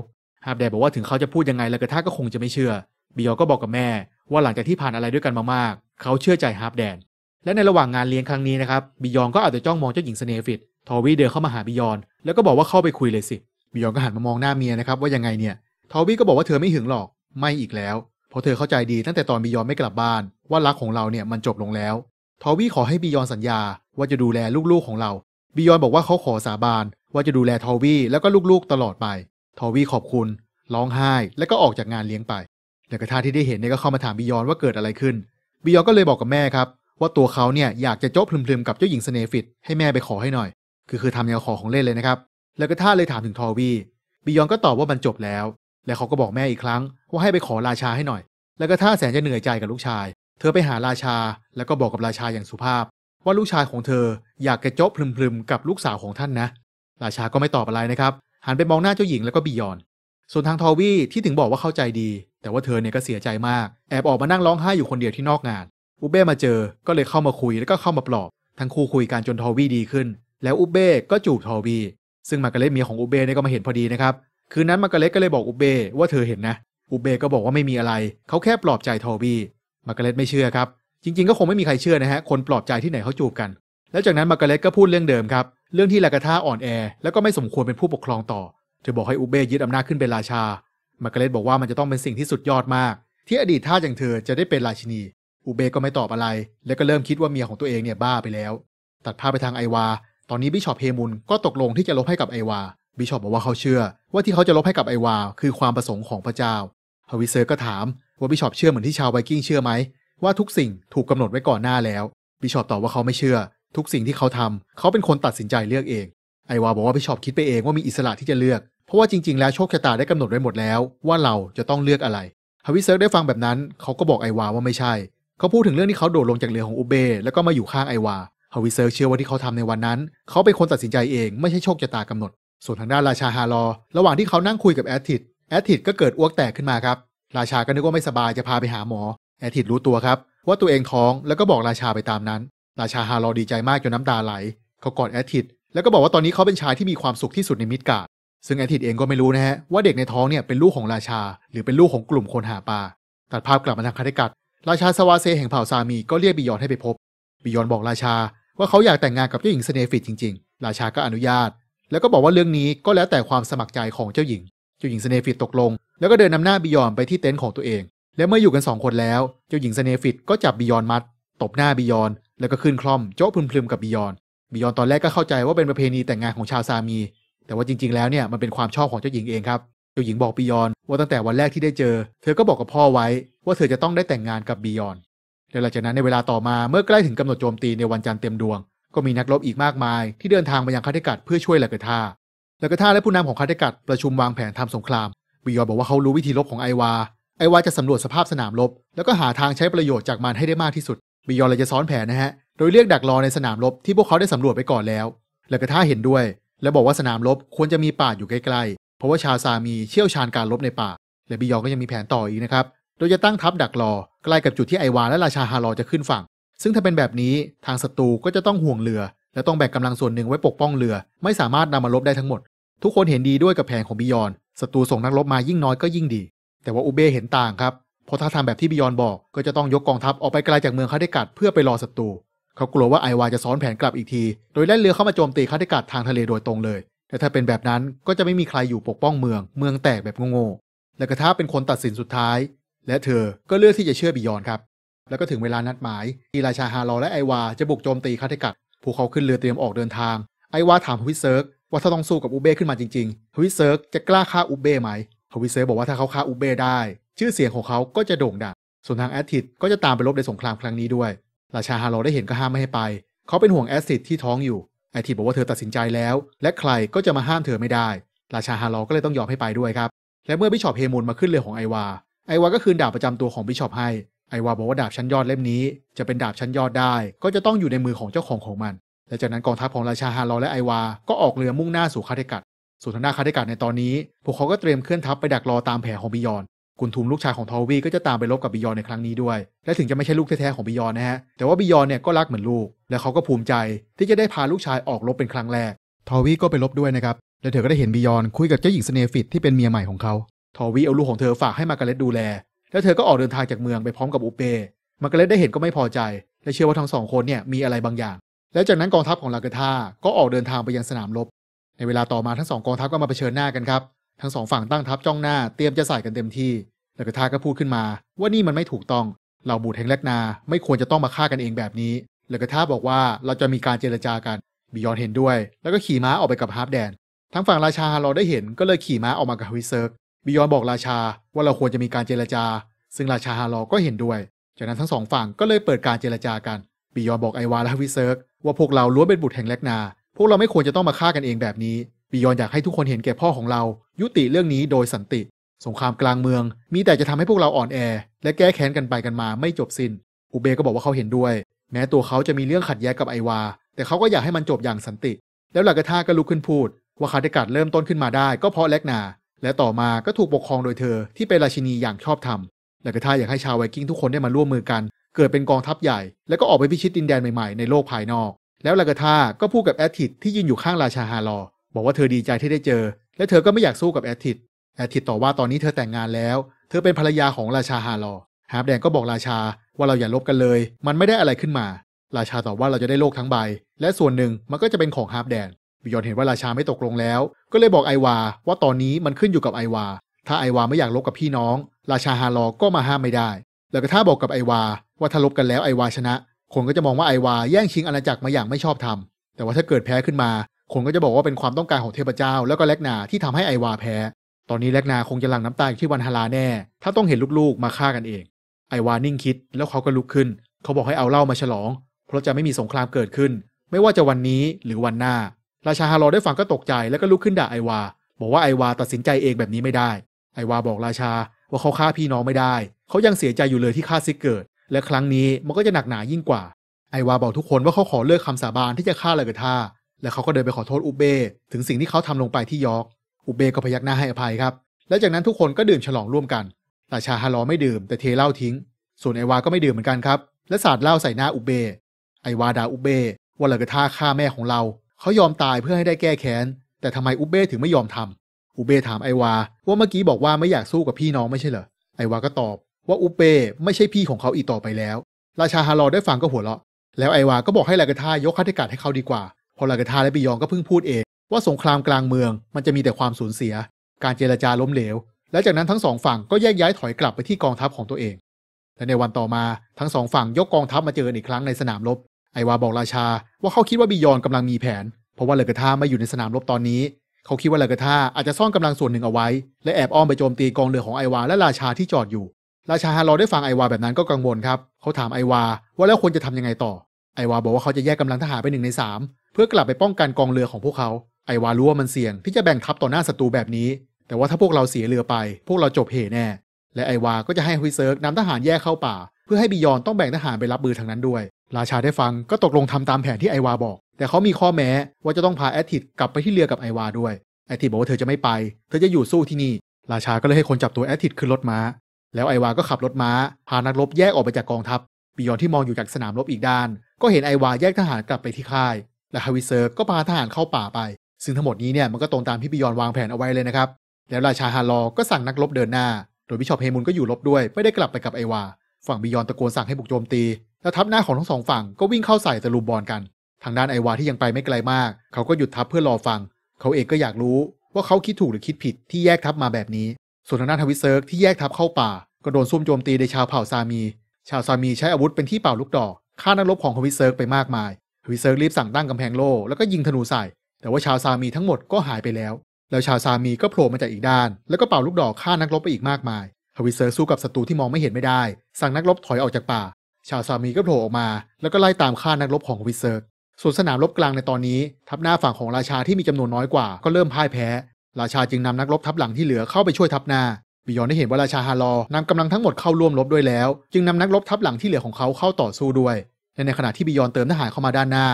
ฮาร์ปแดนบอกว่าถึงเขาจะพูดยังไงลากาธาก็คงจะไม่เชื่อบิยอนก็บอกกับแม่ ว่าหลังจากที่ผ่านอะไรด้วยกันมามาก เขาเชื่อใจฮาร์ปแดนและในระหว่างงานเลี้ยงครั้งนี้นะครับบิยอนก็อาจจะจ้องมองเจ้าหญิงสเนฟิตทอวีเดินเข้ามาหาบิยอนแล้วก็บอกว่าเข้าไปคุยเลยสิบิยอนก็หันมามองหน้าเมียนะครับ ว่ายังไงเนี่ยทอวีก็บอกว่าเธอไม่หึงหรอกไม่อีกแล้ว เพราะเธอเข้าใจดีตั้งแต่ตอนบิยอนไม่กลับบ้าน ว่ารักของเราเนี่ยมันจบลงแล้วทอวีขอให้บิยอนสัญญา ว่าจะดูแลลูกๆของเราบิยอนบอกว่าเขาขอสาบาน ว่าจะดูแลทอวีแล้วก็ลูกๆตลอดไปทอวีขอบคุณร้องไห้แล้วก็ออกจากงานเลี้ยงไป แต่กระทาที่ได้เห็นเนี่ยก็เข้ามาถามบิยอนว่าเกิดอะไรขึ้นบิยอนก็เลยบอกกับแม่ครับว่าตัวเขาเนี่ยอยากจะโจ๊บพลืมๆกับเจ้าหญิงสเนฟิตให้แม่ไปขอให้หน่อย คือคือทำแนวขอของเล่นเลยนะครับ แล้วก็ท่าเลยถามถึงทอวีบิยอนก็ตอบว่ามันจบแล้ว และเขาก็บอกแม่อีกครั้ง ว่าให้ไปขอราชาให้หน่อย แล้วก็ท่าแสนจะเหนื่อยใจกับลูกชาย เธอไปหาราชาแล้วก็บอกกับราชาอย่างสุภาพ ว่าลูกชายของเธออยากกระโจบพลืมๆกับลูกสาวของท่านนะ ราชาก็ไม่ตอบอะไรนะครับ หันไปมองหน้าเจ้าหญิงแล้วก็บิยอน ส่วนทางทอวี่ที่ถึงบอกว่าเข้าใจดี แต่ว่าเธอเนี่ยก็เสียใจมากแอบออกมานั่งร้องไห้อยู่คนเดียวที่นอกงานอุเบ้มาเจอก็เลยเข้ามาคุยแล้วก็เข้ามาปลอบ ทั้งคู่คุยกันจนทอวีดีขึ้น แล้วอุเบ้ก็จูบทอวี ซึ่งมากาเล็ตเมียของอุเบ้เนี่ยก็มาเห็นพอดีนะครับ คืนนั้นมากาเล็ตก็เลยบอกอุเบ้ว่าเธอเห็นนะ อุเบ้ก็บอกว่าไม่มีอะไรเขาแค่ปลอบใจทอวีมากาเล็ตไม่เชื่อครับ จริง ๆ ก็คงไม่มีใครเชื่อนะฮะ คนปลอบใจที่ไหนเขาจูบกัน แล้วจากนั้นมากาเล็ตก็พูดเรื่องเดิมครับ เรื่องที่ลากาธาอ่อนแอ แล้วก็ไม่สมควรเป็นผู้ปกครองต่อเธอบอกให้อุเบยึดอำนาจขึ้นเป็นราชามากาเล็ตบอกว่ามันจะต้องเป็นสิ่งที่สุดยอดมาก ที่อดีตทาอย่างเธอจะได้เป็นราชินีอุเบกก็ไม่ตอบอะไรแล้วก็เริ่มคิดว่าเมียของตัวเองเนี่ยบ้าไปแล้ว ตัดภาพไปทางไอวา ตอนนี้บิชอปเฮมุนก็ตกลงที่จะลบให้กับไอวาบิชอปบอกว่าเขาเชื่อ ว่าที่เขาจะลบให้กับไอวา คือความประสงค์ของพระเจ้าฮาวิเซอร์ก็ถามว่าบิชอปเชื่อเหมือนที่ชาวไวกิ้งเชื่อไหมว่าทุกสิ่งถูกกาหนดไว้ก่อนหน้าแล้วบิชอปตอบว่าเขาไม่เชื่อ ทุกสิ่งที่เขาทำเขาเป็นคนตัดสินใจเลือกเองไอวาบอกว่าบิชอปคิดไปเองว่ามีอิสระที่จะเลือก เพราะว่าจริงๆแล้วโชคชะตาได้กำหนดไว้หมดแล้วว่าเราจะต้องเลือกอะไรฮาวิเซอร์ได้ฟังแบบนั้น เขาก็บอกไอวาว่าไม่ใช่เขาพูดถึงเรื่องที่เขา โดดลงจากเรือของอุเบ แล้วก็มาอยู่ข้างไอวา ฮาวิเซอร์เชื่อว่าที่เขาทำในวันนั้น เขาเป็นคนตัดสินใจเอง ไม่ใช่โชคชะตากำหนด ส่วนทางด้านราชาฮารอ ระหว่างที่เขานั่งคุยกับแอทิดแอทิดก็เกิดอ้วกแตกขึ้นมาครับราชาก็นึกว่าไม่สบายจะพาไปหาหมอแอทิดรู้ตัวครับ ว่าตัวเองท้องแล้วก็บอกราชาไปตามนั้น ราชาฮารอดีใจมากจนน้าตาไหลเขากอดแอทิดแล้วก็บอกว่าตอนนี้เขาเป็นชายที่มีความสุขที่สุดในมิดการ์ดซึ่งแอทิดเองก็ไม่รู้นะฮะว่าเด็กในท้องเนี่ยเป็นลูกของราชา หรือเป็นลูกของกลุ่มคนหาปลาตัดภาพกลับมาทางคาเดกัดราชาสวาเซแห่งเผ่าซามีก็เรียกบิยอนให้ไปพบ บิยอนบอกราชา ว่าเขาอยากแต่งงานกับเจ้าหญิงเสเนฟิตจริง ๆ ราชาก็อนุญาต แล้วก็บอกว่าเรื่องนี้ก็แล้วแต่ความสมัครใจของเจ้าหญิง เจ้าหญิงเสเนฟิตตกลง แล้วก็เดินนำหน้าบิยอนไปที่เต็นท์ของตัวเอง และเมื่ออยู่กันสองคนแล้ว เจ้าหญิงเสเนฟิตก็จับบิยอนมัด ตบหน้าบิยอนแล้วก็ขึ้นคล่อมโจ๊ะพึมๆกับบิยอนบิยอนตอนแรกก็เข้าใจว่าเป็นประเพณีแต่งงานของชาวซามี แต่ว่าจริง ๆ แล้วเนี่ยมันเป็นความชอบของเจ้าหญิงเองครับเจ้าหญิงบอกบียอนว่าตั้งแต่วันแรกที่ได้เจอ เธอก็บอกกับพ่อไว้ว่าเธอจะต้องได้แต่งงานกับบียอนและหลังจากนั้นในเวลาต่อมาเมื่อใกล้ถึงกำหนดโจมตีในวันจันทร์เต็มดวงก็มีนักรบอีกมากมาย ที่เดินทางมายังคาเทกัดเพื่อช่วยลากาธาลากาธาและผู้นำของคาเทกัดประชุมวางแผนทำสงครามบียอนบอกว่าเขารู้วิธีรบของไอวาไอวาจะสำรวจสภาพสนามรบ แล้วก็หาทางใช้ประโยชน์จากมันให้ได้มากที่สุดบียอนเลยจะซ้อนแผนนะฮะโดยเรียกดักรอในสนามรบที่พวกเขาได้สำรวจไปก่อนแล้วลากาธาเห็นด้วย และบอกว่าสนามรบควรจะมีป่าอยู่ใกล้เพราะว่าชาซามีเชี่ยวชาญการลบในป่า และบิยองก็ยังมีแผนต่ออีกนะครับ โดยจะตั้งทัพดักรอใกล้กับจุดที่ ไอวานและราชาฮารอจะขึ้นฝั่ง ซึ่งถ้าเป็นแบบนี้ทางศัตรูก็จะต้องห่วงเรือ และต้องแบ่งกำาลังส่วนหนึ่งไว้ปกป้องเรือ ไม่สามารถนำมาลบได้ทั้งหมด ทุกคนเห็นดีด้วยกับแผนของบิยอนศัตรูส่งนักรบมายิ่งน้อยก็ยิ่งดี แต่ว่าอุเบเห็นต่างครับ เพราะถ้าทำแบบที่บิยอนบอกก็จะต้องยกกองทัพออกไปไกลาจากเมืองคาเดกัดเพื่อไปรอศัตรู เขากลัวว่าไอวาจะซ้อนแผนกลับอีกที โดยแล่นเรือเข้ามาโจมตีคาเดกัดทางทะเลโดยตรงเลยแต่ถ้าเป็นแบบนั้นก็จะไม่มีใครอยู่ปกป้องเมือง เมืองแตกแบบโง่ๆและกระทาเป็นคนตัดสินสุดท้าย และเธอก็เลือกที่จะเชื่อบิยอนครับ แล้วก็ถึงเวลานัดหมาย ที่ราชาฮารอและไอวาจะบุกโจมตีคาเทกัตพวกเขาขึ้นเรือเตรียมออกเดินทาง ไอวาถามฮวิเซิร์กว่าถ้าต้องสู้กับอุเบ้ขึ้นมาจริงๆฮวิเซิร์กจะกล้าฆ่าอุเบ้ไหมฮวิเซิร์กบอกว่าถ้าเขาฆ่าอุเบ้ได้ชื่อเสียงของเขาก็จะโด่งดัง ส่วนทางแอตติดก็จะตามไปรบในสงครามครั้งนี้ด้วย ราชาฮารอได้เห็นก็ห้ามไม่ให้ไปเขาเป็นห่วงแอตติดที่ท้องอยู่ไอทีบอกว่าเธอตัดสินใจแล้ว และใครก็จะมาห้ามเธอไม่ได้ ราชาฮารอก็เลยต้องยอมให้ไปด้วยครับ และเมื่อบิชอปเฮมุนมาขึ้นเรือของไอวาไอวาก็คืนดาบประจำตัวของบิชอปให้ ไอวาบอกว่าดาบชั้นยอดเล่มนี้จะเป็นดาบชั้นยอดได้ ก็จะต้องอยู่ในมือของเจ้าของของมันและจากนั้นกองทัพของราชาฮารอและไอวาก็ออกเรือมุ่งหน้าสู่คาเทกัดส่วนทางด้านคาเทกัดในตอนนี้พวกเขาก็เตรียมเคลื่อนทัพไปดักรอตามแผนของบิยอนกุนทูมลูกชายของทอวีก็จะตามไปลบกับบิยอนในครั้งนี้ด้วย และถึงจะไม่ใช่ลูกแท้ๆของบิยอนนะฮะ แต่ว่าบิยอนเนี่ยก็รักเหมือนลูก และเขาก็ภูมิใจที่จะได้พาลูกชายออกรบเป็นครั้งแรกทอวีก็ไปลบด้วยนะครับและเธอก็ได้เห็นบิยอนคุยกับเจ้าหญิงสเนฟิตที่เป็นเมียใหม่ของเขาทอวีเอาลูกของเธอฝากให้มาการ์เล็ตดูแล แล้วเธอก็ออกเดินทางจากเมืองไปพร้อมกับอุเปมาการ์เล็ตได้เห็นก็ไม่พอใจ และเชื่อว่าทั้งสองคนเนี่ยมีอะไรบางอย่าง และจากนั้นกองทัพของลากาธาก็ออกเดินทางไปยังสนามรบในเวลาต่อมาทั้งสองกองทัพก็มาเผชิญหน้ากันครับทั้งสองฝั่งตั้งทัพจ้องหน้าเตรียมจะใส่กันเต็มที่แต่กระทาก็พูดขึ้นมา ว่านี่มันไม่ถูกต้อง เราบูดแห่งแลกนาไม่ควรจะต้องมาฆ่ากันเองแบบนี้ แล้วกระทาบอกว่าเราจะมีการเจรจากันบิยอนเห็นด้วย แล้วก็ขี่ม้าออกไปกับฮาร์ปแดน ทั้งฝั่งราชาเราได้เห็น ก็เลยขี่ม้าออกมากับฮวิเซิร์กบิยอนบอกราชาว่าเราควรจะมีการเจรจา ซึ่งราชาฮารอก็เห็นด้วย จากนั้นทั้งสองฝั่งก็เลยเปิดการเจรจากันบิยอนบอกไอวาและฮวิเซิร์กว่าพวกเราล้วนเป็นบุตรแห่งแลกนา พวกเราไม่ควรจะต้องมาฆ่ากันเองแบบนี้ปิยอนอยากให้ทุกคนเห็นแก่พ่อของเรา ยุติเรื่องนี้โดยสันติ สงครามกลางเมือง มีแต่จะทำให้พวกเราอ่อนแอและแก้แค้นกันไปกันมาไม่จบสิน้นอุเบก็บอกว่าเขาเห็นด้วย แม้ตัวเขาจะมีเรื่องขัดแย้งกับไอวา แต่เขาก็อยากให้มันจบอย่างสันติ แล้วหลักาธทาก็ลุกขึ้นพูด ว่าคาเิกัดเริ่มต้นขึ้นมาได้ก็เพราะแลกนา และต่อมาก็ถูกปกครองโดยเธอ ที่เป็นราชินีอย่างชอบธรรมหลักาธทาอยากให้ชาวไวกิ้งทุกคนได้มาร่วมมือกันเกิดเป็นกองทัพใหญ่ แล้วก็ออกไปพิชิตดินแดนใหม่ๆในโลกภายนอก แล้วลากาธาก็พูดกับแอทิดที่ยืนอยู่ข้างราชาฮาลอบอกว่าเธอดีใจที่ได้เจอ และเธอก็ไม่อยากสู้กับแอทิดแอทิดต่อว่าตอนนี้เธอแต่งงานแล้ว เธอเป็นภรรยาของราชาฮาลอฮาร์ปแดงก็บอกราชาว่าเราอย่าลบกันเลย มันไม่ได้อะไรขึ้นมา ราชาตอบว่าเราจะได้โลกทั้งใบ และส่วนหนึ่งมันก็จะเป็นของฮาร์ปแดน บิยอนเห็นว่าราชาไม่ตกลงแล้ว ก็เลยบอกไอวา ว่าตอนนี้มันขึ้นอยู่กับไอวา ถ้าไอวาไม่อยากลบกับพี่น้อง ราชาฮาลอก็มาห้ามไม่ได้ แล้วก็ถ้าบอกกับไอวาว่าถ้าลบกันแล้วไอวาชนะ คนก็จะมองว่าไอวาแย่งชิงอาณาจักรมาอย่างไม่ชอบธรรม แต่ว่าถ้าเกิดแพ้ขึ้นมาคนก็จะบอกว่าเป็นความต้องการของเทพเจ้าแล้วก็แลกนาที่ทำให้ไอวาแพ้ ตอนนี้แลกนาคงจะหลั่งน้ำตาอยู่ที่วันฮาราแน่ ถ้าต้องเห็นลูกๆมาฆ่ากันเอง ไอวานิ่งคิดแล้วเขาก็ลุกขึ้น เขาบอกให้เอาเหล้ามาฉลอง เพราะจะไม่มีสงครามเกิดขึ้น ไม่ว่าจะวันนี้หรือวันหน้า ราชาฮารอได้ฟังก็ตกใจแล้วก็ลุกขึ้นด่าไอวา บอกว่าไอวาตัดสินใจเองแบบนี้ไม่ได้ ไอวาบอกราชาว่าเขาฆ่าพี่น้องไม่ได้ เขายังเสียใจอยู่เลยที่ฆ่าซิกเกิด และครั้งนี้มันก็จะหนักหนายิ่งกว่าไอวาบอกทุกคนว่าเขาขอเลิกคำสาบานที่จะฆ่าเลกาธาและเขาก็เดินไปขอโทษอุเบ ถึงสิ่งที่เขาทำลงไปที่ยอร์กอุเบก็พยักหน้าให้อภัยครับ และจากนั้นทุกคนก็ดื่มฉลองร่วมกันแต่ชาฮารอไม่ดื่มแต่เทเหล้าทิ้ง ส่วนไอวา ก็ไม่ดื่มเหมือนกันครับ และสาดเหล้าใส่หน้าอุเบไอวาด่าอุเบ ว่าเรากระท่าฆ่าแม่ของเราเขายอมตายเพื่อให้ได้แก้แค้นแต่ทำไมอุเบถึงไม่ยอมทำอุเบถามไอวาว่าเมื่อกี้บอกว่าไม่อยากสู้กับพี่น้องไม่ใช่เหรอไอวาก็ตอบว่าอุเบไม่ใช่พี่ของเขาอีกต่อไปแล้ว ราชาฮารอได้ฟังก็หัวเราะ แล้วไอวา ก็บอกให้ลากาธายกคัตเกาดให้เขาดีกว่าพอลากาธาและบิยองก็เพิ่งพูดเองว่าสงครามกลางเมืองมันจะมีแต่ความสูญเสีย การเจรจาล้มเหลว และจากนั้นทั้งสองฝั่งก็แยกย้ายถอยกลับไปที่กองทัพของตัวเองและในวันต่อมาทั้งสองฝั่งยกกองทัพมาเจอกันอีกครั้งในสนามรบ ไอวาบอกราชาว่าเขาคิดว่าบิยอนกำลังมีแผน เพราะว่าเลกาธาไม่อยู่ในสนามรบตอนนี้ เขาคิดว่าเลกาธาอาจจะซ่อนกำลังส่วนหนึ่งเอาไว้ และแอบอ้อมไปโจมตีกองเรือของไอวาและราชาที่จอดอยู่ ราชาฮารอได้ฟังไอวาแบบนั้นก็กังวลครับเขาถามไอวาว่าแล้วควรจะทำยังไงต่อไอวาบอกว่าเขาจะแยกกำาลังทหารไปหนึ่งในสามเพื่อกลับไปป้องกันกองเรือของพวกเขา ไอวารู้ว่ามันเสี่ยง ที่จะแบ่งทัพต่อหน้าศัตรูแบบนี้ แต่ว่าถ้าพวกเราเสียเรือไป พวกเราจบเหแน่ และไอวาก็จะให้ฮุยเซิร์กนำทหารแยกเข้าป่า เพื่อให้บิยอนต้องแบ่งทหารไปรับมือทางนั้นด้วย ราชาได้ฟังก็ตกลงทำตามแผนที่ไอวาบอก แต่เขามีข้อแม้ว่าจะต้องพาแอตติดกลับไปที่เรือกับไอวาด้วยแอตติดบอกว่าเธอจะไม่ไป เธอจะอยู่สู้ที่นี่ราชา ก็เลยให้คนจับตัวแอตติดขึ้นรถม้าแล้วไอวา ก็ขับรถม้าพานักรบแยกออกไปจากกองทัพบิยอนที่มองอยู่จากสนามรบอีกด้านก็เห็นไอวาแยกทหารกลับไปที่ค่าย และฮาวิเซอร์ก็พาทหารเข้าป่าไป ซึ่งทั้งหมดนี้เนี่ยมันก็ตรงตามที่บิยอนวางแผนเอาไว้เลยนะครับ แล้วราชาฮารอก็สั่งนักรบเดินหน้า โดยบิชอปเฮมุนก็อยู่รบด้วย ไม่ได้กลับไปกับไอวา ฝั่งบิยอนตะโกนสั่งให้บุกโจมตี แล้วทัพหน้าของทั้งสองฝั่งก็วิ่งเข้าใส่ตะลุมบอลกัน ทางด้านไอวาที่ยังไปไม่ไกลมาก เขาก็หยุดทัพเพื่อรอฟัง เขาเองก็อยากรู้ ว่าเขาคิดถูกหรือคิดผิดที่แยกทัพมาแบบนี้ ส่วนทางด้านทวิเซิร์กที่แยกทัพเข้าป่าก็โดนซุ่มโจมตีโดยชาวเผ่าซามี ชาวซามีใช้อาวุธเป็นที่เป่าลูกดอกฆ่านักรบของฮวิเซิร์กไปมากมายฮวิเซิร์กรีบสั่งตั้งกำแพงโล่แล้วก็ยิงธนูใส่ แต่ว่าชาวซามีทั้งหมดก็หายไปแล้ว แล้วชาวซามีก็โผล่มาจากอีกด้าน แล้วก็เป่าลูกดอกฆ่านักรบไปอีกมากมายฮวิเซิร์กสู้กับศัตรูที่มองไม่เห็นไม่ได้ สั่งนักรบถอยออกจากป่า ชาวซามีก็โผล่ออกมา แล้วก็ไล่ตามฆ่านักรบของฮวิเซิร์ก ส่วนสนามรบกลางในตอนนี้ทัพหน้าฝั่งของราชาที่มีจำนวนน้อยกว่า ก็เริ่มพ่ายแพ้ ราชาจึงนำนักรบทัพหลังที่เหลือเข้าไปช่วยทัพหน้าบิยอนได้เห็นว่าราชาฮารอนำกำลังทั้งหมดเข้าร่วมรบด้วยแล้ว จึงนำนักรบทัพหลังที่เหลือของเขาเข้าต่อสู้ด้วยและในขณะที่บิยอนเติมทหารเข้ามาด้านหน้า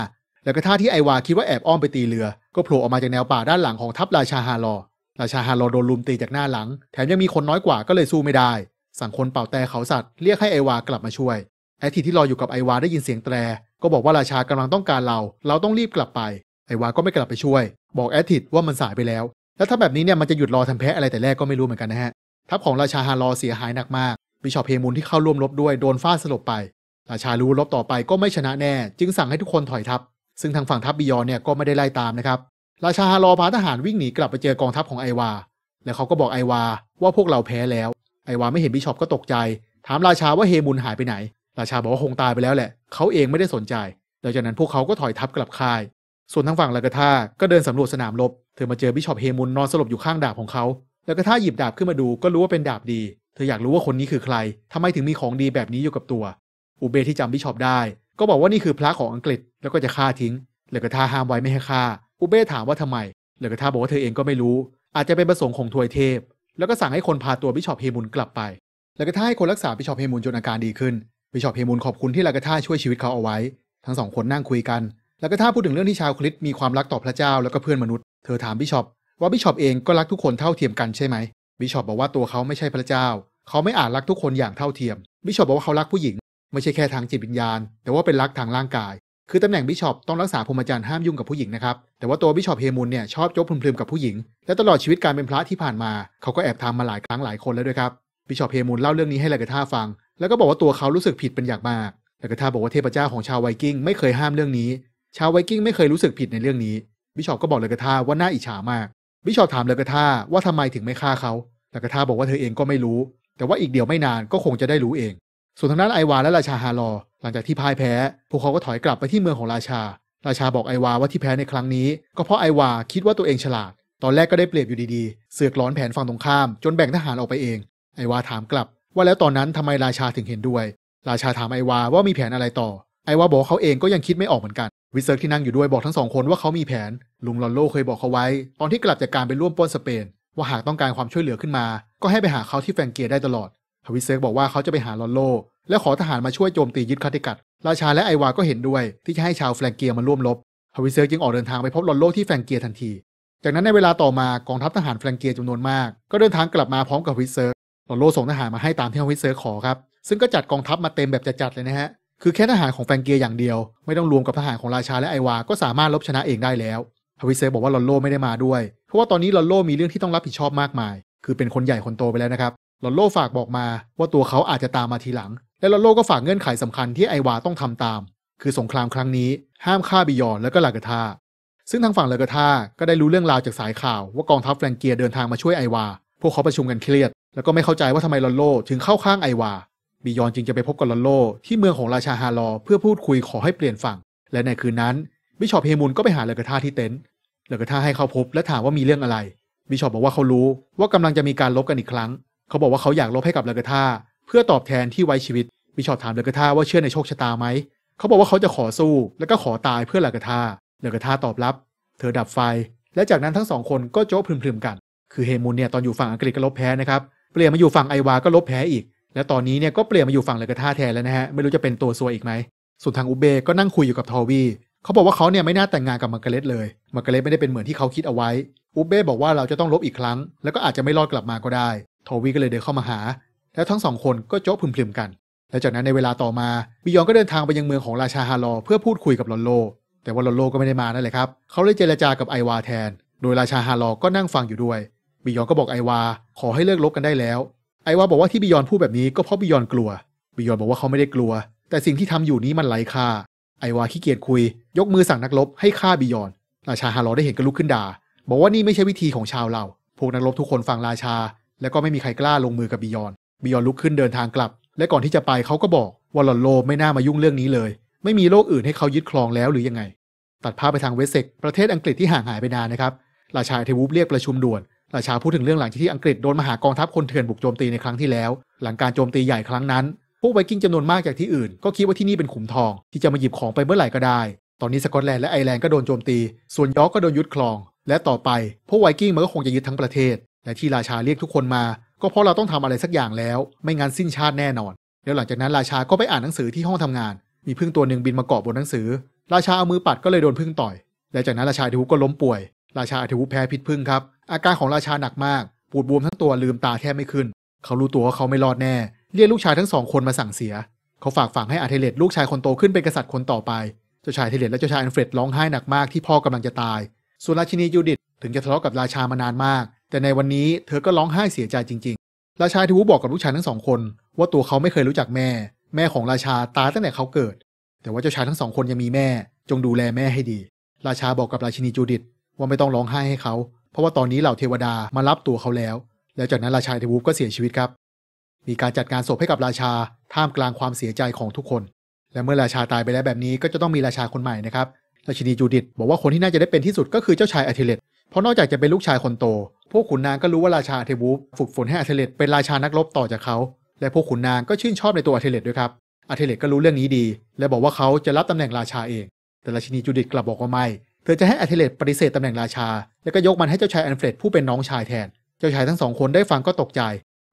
แล้วก็ท่าที่ไอวาคิดว่าแอบอ้อมไปตีเรือ ก็โผล่ออกมาจากแนวป่าด้านหลังของทัพราชาฮารอราชาฮารอโดนลุมตีจากหน้าหลัง แถมยังมีคนน้อยกว่าก็เลยสู้ไม่ได้ สั่งคนเป่าแต่เขาสัตว์ เรียกให้ไอวากลับมาช่วยแอทีที่รออยู่กับไอวาได้ยินเสียงแตรก็บอกว่าราชากำลังต้องการเรา เราต้องรีบกลับไป ไอวาก็ไม่กลับไปช่วย บอกแอทิดว่ามันสายไปแล้วแล้วถ้าแบบนี้เนี่ยมันจะหยุดรอทำแพ้อะไรแต่แรกก็ไม่รู้เหมือนกันนะฮะทัพของราชาฮารอเสียหายหนักมาก บิชอปเฮมุนที่เข้าร่วมรบด้วยโดนฟาดสลบไป ราชารู้รบต่อไปก็ไม่ชนะแน่ จึงสั่งให้ทุกคนถอยทัพซึ่งทางฝั่งทัพบิยอนเนี่ยก็ไม่ได้ไล่ตามนะครับราชาฮารอพาทหารวิ่งหนีกลับไปเจอกองทัพของไอวา และเขาก็บอกไอวาว่าพวกเราแพ้แล้ว ไอวาไม่เห็นบิชอปก็ตกใจ ถามราชาว่าเฮมุนหายไปไหน ราชาบอกว่าคงตายไปแล้วแหละ เขาเองไม่ได้สนใจหลังจากนั้นพวกเขาก็ถอยทัพกลับค่าย ส่วนทางฝั่งลากาธาก็เดินสำรวจสนามรบเธอมาเจอบิชอปเฮมุนนอนสลบอยู่ข้างดาบของเขาแล้วก็ถ้าหยิบดาบขึ้นมาดูก็รู้ว่าเป็นดาบดี เธออยากรู้ว่าคนนี้คือใคร ทำไมถึงมีของดีแบบนี้อยู่กับตัว อุเบที่จำบิชอปได้ ก็บอกว่านี่คือพระของอังกฤษแล้วก็จะฆ่าทิ้งแล้วก็ท่าห้ามไว้ไม่ให้ฆ่าอุเบถามว่าทำไมแล้วก็ท่าบอกว่าเธอเองก็ไม่รู้ อาจจะเป็นประสงค์ของทวยเทพ แล้วก็สั่งให้คนพาตัวบิชอปเฮมุนกลับไปแล้วก็ท่าให้คนรักษาบิชอปเฮมุนจนอาการดีขึ้นบิชอปเฮมุนขอบคุณที่ลาก็ท่าช่วยชีวิตเขาเอาไว้ ทั้งสองคนนั่งคุยกันแล้วก็ท่าพูดถึงเรื่องที่ชาวคริสมีความรักต่อพระเจ้าแล้วก็เพื่อนมนุษย์ เธอถามบิชอปว่าบิชอปเองก็รักทุกคนเท่าเทียมกันใช่ไหม บิชอปบอกว่าตัวเขาไม่ใช่พระเจ้า เขาไม่อาจรักทุกคนอย่างเท่าเทียม บิชอปบอกว่าเขารักผู้หญิง ไม่ใช่แค่ทางจิตวิญญาณ แต่ว่าเป็นรักทางร่างกาย คือตำแหน่งบิชอปต้องรักษาพรหมจรรย์ห้ามยุ่งกับผู้หญิงนะครับ แต่ว่าตัวบิชอปเฮมุนเนี่ยชอบจบพลืมๆกับผู้หญิง และตลอดชีวิตการเป็นพระที่ผ่านมาเขาก็แอบทำมาหลายครั้งหลายคนแล้วด้วยครับ บิชอปเฮมุนเล่าเรื่องนี้ให้ลากาธาฟัง แล้วก็บอกว่าตัวเขารู้สึกผิดเป็นอย่างมากลากาธาบอกว่าเทพเจ้าของชาวไวกิ้งไม่เคยห้ามเรื่องนี้ชาวไวกิ้งไม่เคยรู้สึกผิดในเรื่องนี้บิชอปก็บอกลากาธาว่าน่าอิจฉามากบิชอปถามเลกาธาว่าทำไมถึงไม่ฆ่าเขาเลกาธาบอกว่าเธอเองก็ไม่รู้ แต่ว่าอีกเดี๋ยวไม่นานก็คงจะได้รู้เอง ส่วนทางด้านไอวา และราชาฮารอหลังจากที่พ่ายแพ้ พวกเขาก็ถอยกลับไปที่เมืองของราชา ราชาบอกไอวาว่าที่แพ้ในครั้งนี้ ก็เพราะไอวาคิดว่าตัวเองฉลาด ตอนแรกก็ได้เปรียบอยู่ดีๆ เสือกล้อนแผนฝั่งตรงข้าม จนแบ่งทหารออกไปเอง ไอวาถามกลับ ว่าแล้วตอนนั้นทำไมราชาถึงเห็นด้วย ราชาถามไอวาว่ามีแผนอะไรต่อ ไอวาบอกเขาเองก็ยังคิดไม่ออกเหมือนกันวิเซอร์ที่นั่งอยู่ด้วยบอกทั้งสองคนว่าเขามีแผน ลุงลอนโลเคยบอกเขาไว้ ตอนที่กลับจากการไปร่วมปล้นสเปน ว่าหากต้องการความช่วยเหลือขึ้นมา ก็ให้ไปหาเขาที่แฟรงเกียได้ตลอดทวิเซอร์บอกว่าเขาจะไปหาลอนโล และขอทหารมาช่วยโจมตียึดคาติกัดราชาและไอวา ก็เห็นด้วย ที่จะให้ชาวแฟรงเกียมาร่วมรบทวิเซอร์จึงออกเดินทางไปพบลอนโลที่แฟรงเกียทันทีจากนั้นในเวลาต่อมากองทัพทหารแฟรงเกียจำนวนมากก็เดินทางกลับมาพร้อมกับวิเซอร์ลอนโลส่งทหารมาให้ตามที่ทวิเซอร์ขอครับซึ่งก็จัดกองทัพมาเต็มแบบจัดๆเลยนะฮะคือแค่ทหารของแฟงเกียอย่างเดียว ไม่ต้องรวมกับทหารของราชาและไอวา ก็สามารถลบชนะเองได้แล้วฮาวิเซบอกว่าลอนโลไม่ได้มาด้วย เพราะว่าตอนนี้ลอนโลมีเรื่องที่ต้องรับผิดชอบมากมาย คือเป็นคนใหญ่คนโตไปแล้วนะครับ ลอนโลฝากบอกมาว่าตัวเขาอาจจะตามมาทีหลัง และลอนโลก็ฝากเงื่อนไขสำคัญที่ไอวาต้องทำตาม คือสงครามครั้งนี้ ห้ามฆ่าบิยอนและก็ลากระทาซึ่งทางฝั่งลากระทาก็ได้รู้เรื่องราวจากสายข่าวว่ากองทัพแฟรงเกียเดินทางมาช่วยไอวา พวกเขาประชุมกันเครียดแล้วก็ไม่เข้าใจว่าทำไมลอนโลถึงเข้าข้างไอวาบิยอนจึงจะไปพบกับลอนโลที่เมืองของราชาฮารอเพื่อพูดคุยขอให้เปลี่ยนฝั่ง และในคืนนั้นบิชอปเฮมุนก็ไปหาเลกาธาที่เต็นท์เลกาธาให้เขาพบและถามว่ามีเรื่องอะไรบิชอปบอกว่าเขารู้ว่ากำลังจะมีการลบกันอีกครั้ง เขาบอกว่าเขาอยากลบให้กับเลกาธาเพื่อตอบแทนที่ไว้ชีวิตบิชอปถามเลกาธาว่าเชื่อในโชคชะตาไหมเขาบอกว่าเขาจะขอสู้และก็ขอตายเพื่อเลกาธาเลกาธาตอบรับ เธอดับไฟ และจากนั้นทั้งสองคนก็โจ๊ะพรึมๆกัน คือเฮมุนเนี่ยตอนอยู่ฝั่งอังกฤษก็ลบแพ้นะครับ เปลี่ยนมาอยู่ฝั่งไอวาก็ลบแพ้อีกและตอนนี้เนี่ยก็เปลี่ยนมาอยู่ฝั่งเลกาธาแทนแล้วนะฮะไม่รู้จะเป็นตัวซวยอีกไหมส่วนทางอุเบ ก็นั่งคุยอยู่กับทอวีเขาบอกว่าเขาเนี่ยไม่น่าแต่งงานกับมาร์กาเร็ตเลยมาร์กาเร็ตไม่ได้เป็นเหมือนที่เขาคิดเอาไว้อุเบบอกว่าเราจะต้องลบอีกครั้ง แล้วก็อาจจะไม่รอดกลับมาก็ได้ทอวีก็เลยเดินเข้ามาหา แล้วทั้งสองคนก็โจ๊ะพึมพมกันและจากนั้นในเวลาต่อมาบิยองก็เดินทางไปยังเมืองของราชาฮารอเพื่อพูดคุยกับลอนโล แต่ว่าลอนโลก็ไม่ได้มานั่นแหละครับเขาเลยเจรจากับไอวาแทนโดยราชาฮารอก็นั่งฟังอยู่ด้วยบิยองก็บอกไอวาขอให้เลิกลบกันได้แล้วไอวาบอกว่าที่บิยอนพูดแบบนี้ก็เพราะบิยอนกลัว บิยอนบอกว่าเขาไม่ได้กลัว แต่สิ่งที่ทำอยู่นี้มันไร้ค่า ไอวาขี้เกียจคุย ยกมือสั่งนักรบให้ฆ่าบิยอน ราชาฮารอได้เห็นก็ลุกขึ้นด่า บอกว่านี่ไม่ใช่วิธีของชาวเรา พวกนักรบทุกคนฟังราชา แล้วก็ไม่มีใครกล้าลงมือกับบิยอนบิยอนลุกขึ้นเดินทางกลับ และก่อนที่จะไปเขาก็บอกว่าหลอนโลไม่น่ามายุ่งเรื่องนี้เลย ไม่มีโลกอื่นให้เขายึดครองแล้วหรือยังไง ตัดภาพไปทางเวสเซกประเทศอังกฤษที่ห่างหายไปนานนะครับราชาเทวูบเรียกประชุมด่วนราชาพูดถึงเรื่องหลังที่อังกฤษโดนมหากองทัพคนเถื่อนบุกโจมตีในครั้งที่แล้ว หลังการโจมตีใหญ่ครั้งนั้น พวกไวกิ้งจำนวนมากจากที่อื่น ก็คิดว่าที่นี่เป็นขุมทอง ที่จะมาหยิบของไปเมื่อไหร่ก็ได้ ตอนนี้สกอตแลนด์และไอร์แลนด์ก็โดนโจมตี ส่วนยอร์กก็โดนยึดครอง และต่อไป พวกไวกิ้งมันก็คงจะยึดทั้งประเทศ และที่ราชาเรียกทุกคนมา ก็เพราะเราต้องทำอะไรสักอย่างแล้ว ไม่งั้นสิ้นชาติแน่นอน แล้วหลังจากนั้น ราชาก็ไปอ่านหนังสือที่ห้องทำงาน มีพึ่งตัวหนึ่งบินมาเกาะบนหนังสือ ราชาเอามือปัดก็เลยโดนพึ่งต่อยและจากนั้นราชาทูก็ล้มป่วยราชาเทวุแพ้พิษพึ่งครับ อาการของราชาหนักมากปูดบวมทั้งตัวลืมตาแทบไม่ขึ้น เขารู้ตัวว่าเขาไม่รอดแน่ เรียกลูกชายทั้งสองคนมาสั่งเสีย เขาฝากฝังให้อาเทเลตลูกชายคนโตขึ้นเป็นกษัตริย์คนต่อไปเจ้าชายเทเลตและเจ้าชายอันเฟรดร้องไห้หนักมากที่พ่อกำลังจะตายส่วนราชินียูดิตถึงจะทะเลาะกับราชามานานมาก แต่ในวันนี้เธอก็ร้องไห้เสียใจจริงๆ ราชาทิวูบอกกับลูกชายทั้งสองคนว่าตัวเขาไม่เคยรู้จักแม่ แม่ของราชาตายตั้งแต่เขาเกิด แต่ว่าเจ้าชายทั้งสองคนยังมีแม่ จงดูแลแม่ให้ดี ราชาบอกกับราชินีจูดิตว่าไม่ต้องร้องไห้ให้เขา เพราะว่าตอนนี้เหล่าเทวดามารับตัวเขาแล้ว แล้วจากนั้นราชาเทวูปก็เสียชีวิตครับ มีการจัดงานศพให้กับราชา ท่ามกลางความเสียใจของทุกคน และเมื่อราชาตายไปแล้วแบบนี้ก็จะต้องมีราชาคนใหม่นะครับ ราชินีจูดิตบอกว่าคนที่น่าจะได้เป็นที่สุดก็ คือเจ้าชายอัเทเลต เพราะนอกจากจะเป็นลูกชายคนโต พวกขุนนางก็รู้ว่าราชาอเทวูปฝึกฝนให้อัเทเลตเป็นราชานักรบต่อจากเขา และพวกขุนนางก็ชื่นชอบในตัวอัเทเลตด้วยครับอัเทเลตก็รู้เรื่องนี้ดี และบอกว่าเขาจะรับตำแหน่งราชาเอง แต่ราชินีจูดิตกลับบอกว่าไม่เธอจะให้อัธเลตปฏิเสธตำแหน่งราชา แล้วก็ยกมันให้เจ้าชายแอนเฟรดผู้เป็นน้องชายแทน เจ้าชายทั้งสองคนได้ฟังก็ตกใจ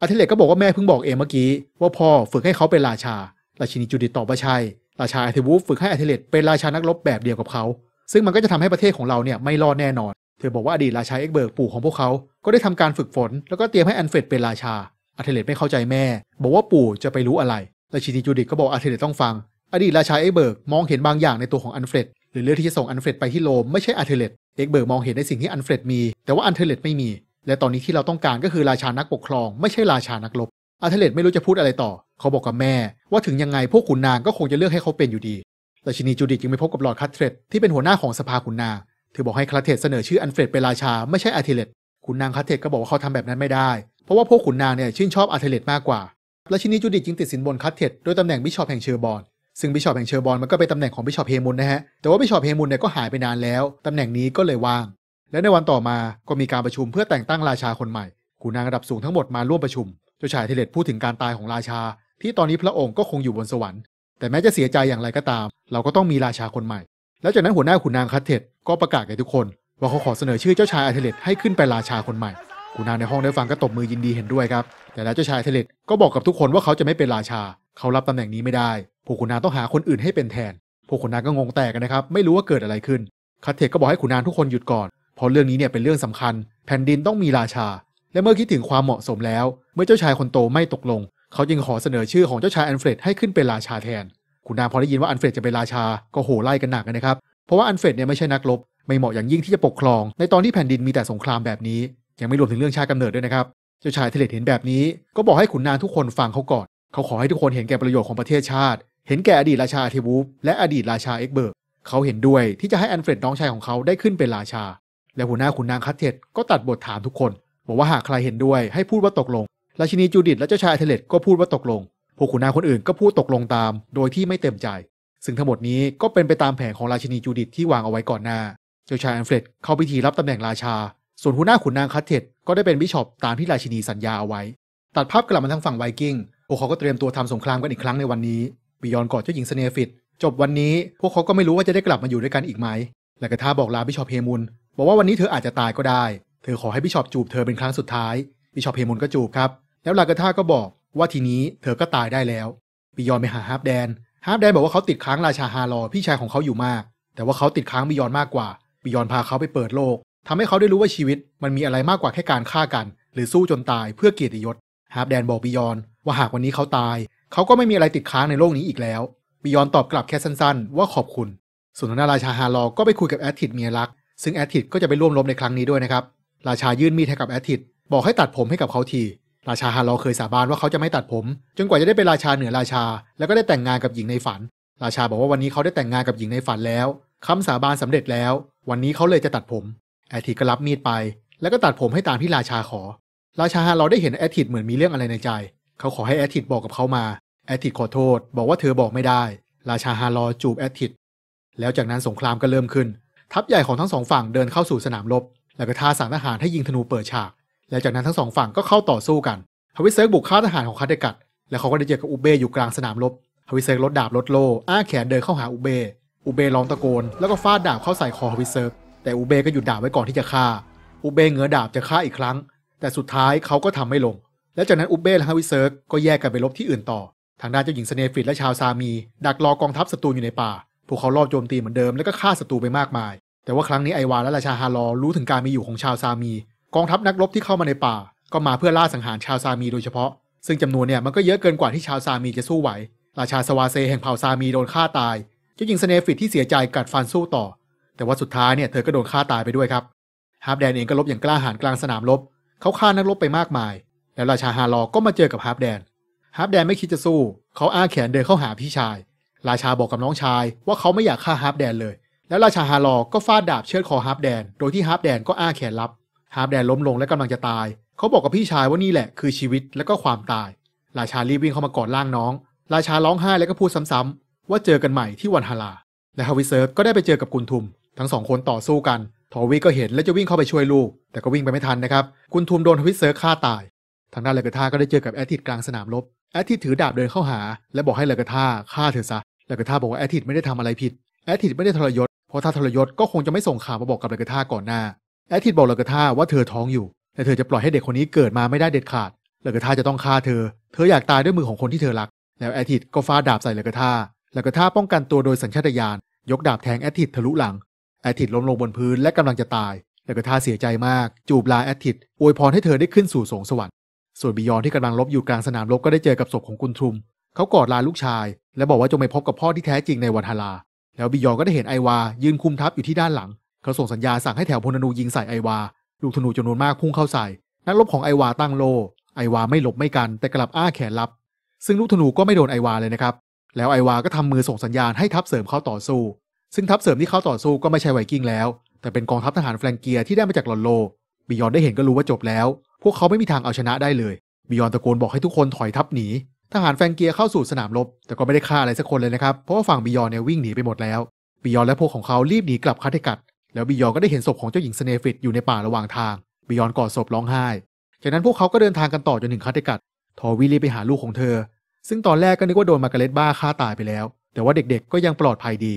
อัธเลตก็บอกว่าแม่เพิ่งบอกเองเมื่อกี้ว่าพ่อฝึกให้เขาเป็นราชา ราชินีจูดิตตอบว่าใช่ราชาอัธวูฟฝึกให้อัธเลตเป็นราชานักรบแบบเดียวกับเขา ซึ่งมันก็จะทำให้ประเทศของเราเนี่ยไม่รอดแน่นอน เธอบอกว่าอดีตราชาเอ็กเบิร์กปู่ของพวกเขาก็ได้ทำการฝึกฝนแล้วก็เตรียมให้แอนเฟรดเป็นราชาอัธเลตไม่เข้าใจแม่ บอกว่าปู่จะไปรู้อะไร ราชินีจูดิตก็บอกอัธเลตต้องฟัง อดีตราชาเอ็กเบิร์กมองเห็นบางอย่างในตัวของอันเฟรดหรือเลือกที่จะส่งอันเฟรดไปที่โลมไม่ใช่อันเทเลต เอ็กเบิร์กมองเห็นในสิ่งที่อันเฟรดมีแต่ว่าอันเทเลตไม่มี และตอนนี้ที่เราต้องการก็คือราชานักปกครอง ไม่ใช่ราชานักรบอันเทเลตไม่รู้จะพูดอะไรต่อ เขาบอกกับแม่ว่าถึงยังไง พวกขุนนางก็คงจะเลือกให้เขาเป็นอยู่ดีราชินีจูดิตจึงไปพบกับลอร์ดคัตเทรดที่เป็นหัวหน้าของสภาขุนนาง เธอบอกให้คัตเทรดเสนอชื่ออันเฟรดเป็นราชา ไม่ใช่อันเทเลตขุนนางคัตเทรดก็บอกว่าเขาทำแบบนั้นไม่ได้ เพราะว่าพวกขุนนางเนี่ยชื่นชอบอันเทเลตมากกว่าราชินีจูดิตจึงติดสินบนคัตเทรดโดยตำแหน่งบิชอปแห่งเชอร์บอนซึ่งบิชอปแห่งเชอร์บอนมันก็เป็นตำแหน่งของบิชอปเฮมุนนะฮะ แต่ว่าบิชอปเฮมุนเนี่ยก็หายไปนานแล้ว ตำแหน่งนี้ก็เลยว่าง และในวันต่อมา ก็มีการประชุมเพื่อแต่งตั้งราชาคนใหม่ ขุนนางระดับสูงทั้งหมดมาร่วมประชุม เจ้าชายเทเลตพูดถึงการตายของราชา ที่ตอนนี้พระองค์ก็คงอยู่บนสวรรค์ แต่แม้จะเสียใจอย่างไรก็ตาม เราก็ต้องมีราชาคนใหม่ แล้วจากนั้นหัวหน้าขุนนางคัตเทตก็ประกาศแก่ทุกคน ว่าเขาขอเสนอชื่อเจ้าชายอาเทเลตให้ขึ้นเป็นราชาคนใหม่ ขุนนางในห้องได้ฟังก็ตบมือยินดีเห็นด้วยครับ แต่แล้วเจ้าชายเทเลตก็บอกกับทุกคนว่าเขาจะไม่เป็นราชา เขารับตำแหน่งนี้ไม่ได้พวกขุนนางต้องหาคนอื่นให้เป็นแทน พวกขุนนางก็งงแตกกันนะครับ ไม่รู้ว่าเกิดอะไรขึ้น คาเทกก็บอกให้ขุนนางทุกคนหยุดก่อน เพราะเรื่องนี้เนี่ยเป็นเรื่องสำคัญ แผ่นดินต้องมีราชา และเมื่อคิดถึงความเหมาะสมแล้ว เมื่อเจ้าชายคนโตไม่ตกลง เขาจึงขอเสนอชื่อของเจ้าชายอันเฟรดให้ขึ้นเป็นราชาแทน ขุนนางพอได้ยินว่าอันเฟรดจะเป็นราชา ก็โห่ไล่กันหนักนะครับ เพราะว่าอันเฟรดเนี่ยไม่ใช่นักรบไม่เหมาะอย่างยิ่งที่จะปกครอง ในตอนที่แผ่นดินมีแต่สงครามแบบนี้ ยังไม่รวมถึงเรื่องชาติกำเนิดด้วยนะครับเจ้าชายเทเลตเห็นแบบนี้ ก็บอกให้ขุนนางทุกคนฟังเขาก่อนเขาขอให้ทุกคนเห็นแก่ประโยชน์ของประเทศชาติเห็นแก่อดีตราชาเทวูฟและอดีตราชาเอ็กเบิร์กเขาเห็นด้วยที่จะให้แอนเฟรดน้องชายของเขาได้ขึ้นเป็นราชาและหัวหน้าขุนนางคัตเทตก็ตัดบทถามทุกคนบอกว่าหากใครเห็นด้วยให้พูดว่าตกลง ราชินีจูดิตและเจ้าชายเทเลตก็พูดว่าตกลงพวกขุนนางคนอื่นก็พูดตกลงตาม โดยที่ไม่เต็มใจ ซึ่งทั้งหมดนี้ก็เป็นไปตามแผนของราชินีจูดิตที่วางเอาไว้ก่อนหน้า เจ้าชายแอนเฟรดเข้าพิธีรับตำแหน่งราชา ส่วนหัวหน้าขุนนางคัตเทตก็ได้เป็นบิชอปตามที่ราชินีสัญญาเอาไว้ตัดภาพกลับมาทางฝั่งไวกิ้งพวกเขาก็เตรียมตัวทำสงครามกันอีกครั้งในวันนี้บิยอนกอดเจ้าหญิงสเนฟิต จบวันนี้พวกเขาก็ไม่รู้ว่าจะได้กลับมาอยู่ด้วยกันอีกไหมลักะทาบอกลาบิชอปเฮมุนบอกว่าวันนี้เธออาจจะตายก็ได้ เธอขอให้บิชอปจูบเธอเป็นครั้งสุดท้าย บิชอปเฮมุนก็จูบครับ แล้วลากะทาก็บอกว่าทีนี้เธอก็ตายได้แล้วบิยอนไปหาฮาร์ฟแดน ฮาร์ฟแดนบอกว่าเขาติดค้างราชาฮารอพี่ชายของเขาอยู่มาก แต่ว่าเขาติดค้างบิยอนมากกว่า บิยอนพาเขาไปเปิดโลก ทำให้เขาได้รู้ว่าชีวิตมันมีอะไรมากกว่าแค่การฆ่ากัน หรือสู้จนตายเพื่อเกียรติยศฮาร์ปแดนบอกบิยอน ว่าหากวันนี้เขาตายเขาก็ไม่มีอะไรติดค้างในโลกนี้อีกแล้วบิยอนตอบกลับแค่สั้นๆ ว่าขอบคุณส่วนนาราชาฮาลอก็ไปคุยกับแอตทิดเมียรักซึ่งแอตทิดก็จะไปร่วมรบในครั้งนี้ด้วยนะครับ ราชายื่นมีดให้กับแอตทิดบอกให้ตัดผมให้กับเขาทีราชาฮาลอเคยสาบานว่าเขาจะไม่ตัดผมจนกว่าจะได้เป็นราชาเหนือราชาแล้วก็ได้แต่งงานกับหญิงในฝัน ราชาบอกว่าวันนี้เขาได้แต่งงานกับหญิงในฝันแล้วคำสาบานสำเร็จแล้ว วันนี้เขาเลยจะตัดผมแอตทิดก็รับมีดไป แล้วก็ตัดผมให้ตามที่ราชาขอราชาเราได้เห็นแอทิดเหมือนมีเรื่องอะไรในใจ เขาขอให้แอทิดบอกกับเขามา แอทิดขอโทษบอกว่าเธอบอกไม่ได้ ราชาฮารอจูบแอทิด แล้วจากนั้นสงครามก็เริ่มขึ้น ทัพใหญ่ของทั้งสองฝั่งเดินเข้าสู่สนามรบ แล้วก็ท่าสั่งทหารให้ยิงธนูเปิดฉาก แล้วจากนั้นทั้งสองฝั่งก็เข้าต่อสู้กันฮาวิเซิร์กบุกฆ่าทหารของคาเดกัดและเขาก็ได้เจอกับอุเบอยู่กลางสนามรบฮาวิเซิร์กลดดาบลดโล่อ้าแขนเดินเข้าหาอุเบอุเบร้องตะโกนแล้วก็ฟาดดาบเข้าใส่คอฮาวิเซิร์กแต่อุเบก็หยุดดาบไว้ก่อนที่จะฆ่าอุเบเงือดาบจะฆ่าอีกครั้งแต่สุดท้ายเขาก็ทำไม่ลง และจากนั้นอุบเบ้และฮาวิเซิร์กก็แยกกันไปลบที่อื่นต่อ ทางด้านเจ้าหญิงสเนฟิตและชาวซามี ดักรอกองทัพศัตรูอยู่ในป่า พวกเขาลอบโจมตีเหมือนเดิมแล้วก็ฆ่าศัตรูไปมากมาย แต่ว่าครั้งนี้ไอวานและราชาฮารอรู้ถึงการมีอยู่ของชาวซามี กองทัพนักรบที่เข้ามาในป่า ก็มาเพื่อล่า สังหารชาวซามีโดยเฉพาะ ซึ่งจำนวนเนี่ยมันก็เยอะเกินกว่าที่ชาวซามีจะสู้ไหว ราชาสวาเซแห่งเผ่าซามีโดนฆ่าตาย เจ้าหญิงสเนฟิตที่เสียใจกัดฟันสู้ต่อ แต่ว่าสุดท้ายเนี่ยเธอก็โดนฆ่าตายไปด้วยครับฮาร์บแดนเองก็ลบอย่างกล้าหาญกลางสนามรบเขาฆ่านักรบไปมากมาย แล้วราชาฮารอก็มาเจอกับฮาร์ปแดน ฮาร์ปแดนไม่คิดจะสู้ เขาอ้าแขนเดินเข้าหาพี่ชาย ราชาบอกกับน้องชายว่าเขาไม่อยากฆ่าฮาร์ปแดนเลย แล้วราชาฮารอก็ฟาดดาบเชือดคอฮาร์ปแดน โดยที่ฮาร์ปแดนก็อ้าแขนรับ ฮาร์ปแดนล้มลงและกำลังจะตาย เขาบอกกับพี่ชายว่านี่แหละคือชีวิตและก็ความตาย ราชารีบวิ่งเข้ามากอดร่างน้อง ราชาร้องไห้และก็พูดซ้ำๆว่าเจอกันใหม่ที่วันฮารา และฮาวิเซิร์ฟก็ได้ไปเจอกับกุนทุม ทั้งสองคนต่อสู้กันทวีก็เห็นและจะวิ่งเข้าไปช่วยลูก แต่ก็วิ่งไปไม่ทันนะครับ คุณทูมโดนทวิสเซอร์ฆ่าตาย ทางด้านเลกาธาก็ได้เจอกับแอทิดกลางสนามรบแอทิดถือดาบเดินเข้าหาและบอกให้เลกาธาฆ่าเธอซะเลกาธาบอกว่าแอทิดไม่ได้ทำอะไรผิดแอทิดไม่ได้ทรยศ เพราะถ้าทรยศก็คงจะไม่ส่งข่าวมาบอกกับเลกาธาก่อนหน้าแอทิดบอกเลกาธาว่าเธอท้องอยู่แต่เธอจะปล่อยให้เด็กคนนี้เกิดมาไม่ได้เด็ดขาดเลกาธาจะต้องฆ่าเธอ เธออยากตายด้วยมือของคนที่เธอรัก แล้วแอทิดก็ฟาดดาบใส่เลกาธาเลกาธาป้องกันตัวโดยสัญชาตญาณยกดาบแทงแอทิดทะลุหลังแอทิดล้มลงบนพื้นและกำลังจะตาย แล้วก็ท่าเสียใจมากจูบลาแอทิดอวยพรให้เธอได้ขึ้นสู่สงสวรรค์ส่วนบิยอนที่กำลังลบอยู่กลางสนามรบก็ได้เจอกับศพของกุนทุม เขากอดลาลูกชาย และบอกว่าจงไปพบกับพ่อที่แท้จริงในวันฮาราแล้วบิยอนก็ได้เห็นไอวายืนคุมทัพอยู่ที่ด้านหลัง เขาส่งสัญญาสั่งให้แถวพลนูยิงใส่ไอวาลูกธนูจำนวนมากพุ่งเข้าใส่ นักรบของไอวาตั้งโลไอวาไม่หลบไม่กันแต่กลับอ้าแขนรับ ซึ่งลูกธนูก็ไม่โดนไอวาเลยนะครับแล้วไอวาก็ทำมือส่งสัญญาณให้ทัพเสริมเข้าต่อสู้ซึ่งทัพเสริมที่เข้าต่อสู้ก็ไม่ใช่ไวกิ้งแล้ว แต่เป็นกองทัพทหารแฟรงเกียที่ได้มาจากลอนโลบิยอนได้เห็นก็รู้ว่าจบแล้ว พวกเขาไม่มีทางเอาชนะได้เลยบิยอนตะโกนบอกให้ทุกคนถอยทัพหนี ทหารแฟรงเกียเข้าสู่สนามรบ แต่ก็ไม่ได้ฆ่าอะไรสักคนเลยนะครับเพราะว่าฝั่งบิยอนเนี่ยวิ่งหนีไปหมดแล้วบิยอนและพวกของเขารีบหนีกลับคาเทกัดแล้วบิยอนก็ได้เห็นศพของเจ้าหญิงสเนฟิตอยู่ในป่าระหว่างทางบิยอนกอดศพร้องไห้ จากนั้นพวกเขาก็เดินทางกันต่อจนถึงคาเทกัดทอวิลีไปหาลูกของเธอ ซึ่งตอนแรกก็นึกว่าโดนมากรเลตบ้าฆ่าตายไปแล้ว แต่ว่าเด็กๆก็ยังปลอดภัยดี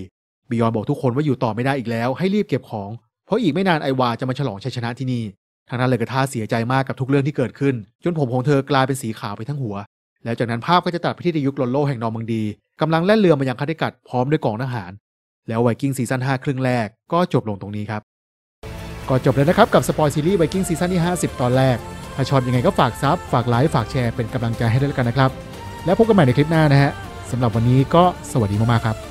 บิยอนบอกทุกคนว่าอยู่ต่อไม่ได้อีกแล้วให้รีบเก็บของ เพราะอีกไม่นานไอวาจะมาฉลองชัยชนะที่นี่ทางนั้นเลยกระท่าเสียใจมากกับทุกเรื่องที่เกิดขึ้น จนผมของเธอกลายเป็นสีขาวไปทั้งหัว แล้วจากนั้นภาพก็จะตัดไปที่ดยุคลอนโลแห่งนอรบมังดีกำลังแล่นเรือมายังคาดิกัดพร้อมด้วยกองทหารแล้วไวกิ้งซีซั่นาครึ่งแรกก็จบลงตรงนี้ครับก็จบแล้วนะครับกับสปอยซีรีส์ไวกิ้งซีซั่นที่50ตอนแรกถ้าชอบยังไงก็ฝากซับฝากไลค์ฝากแชร์เป็นกำลังใจให้ด้วยกันนะครับ แล้วพบกันใหม่ในคลิปหน้านะฮะสำหรับวันนี้ก็สวัสดีมากๆครับ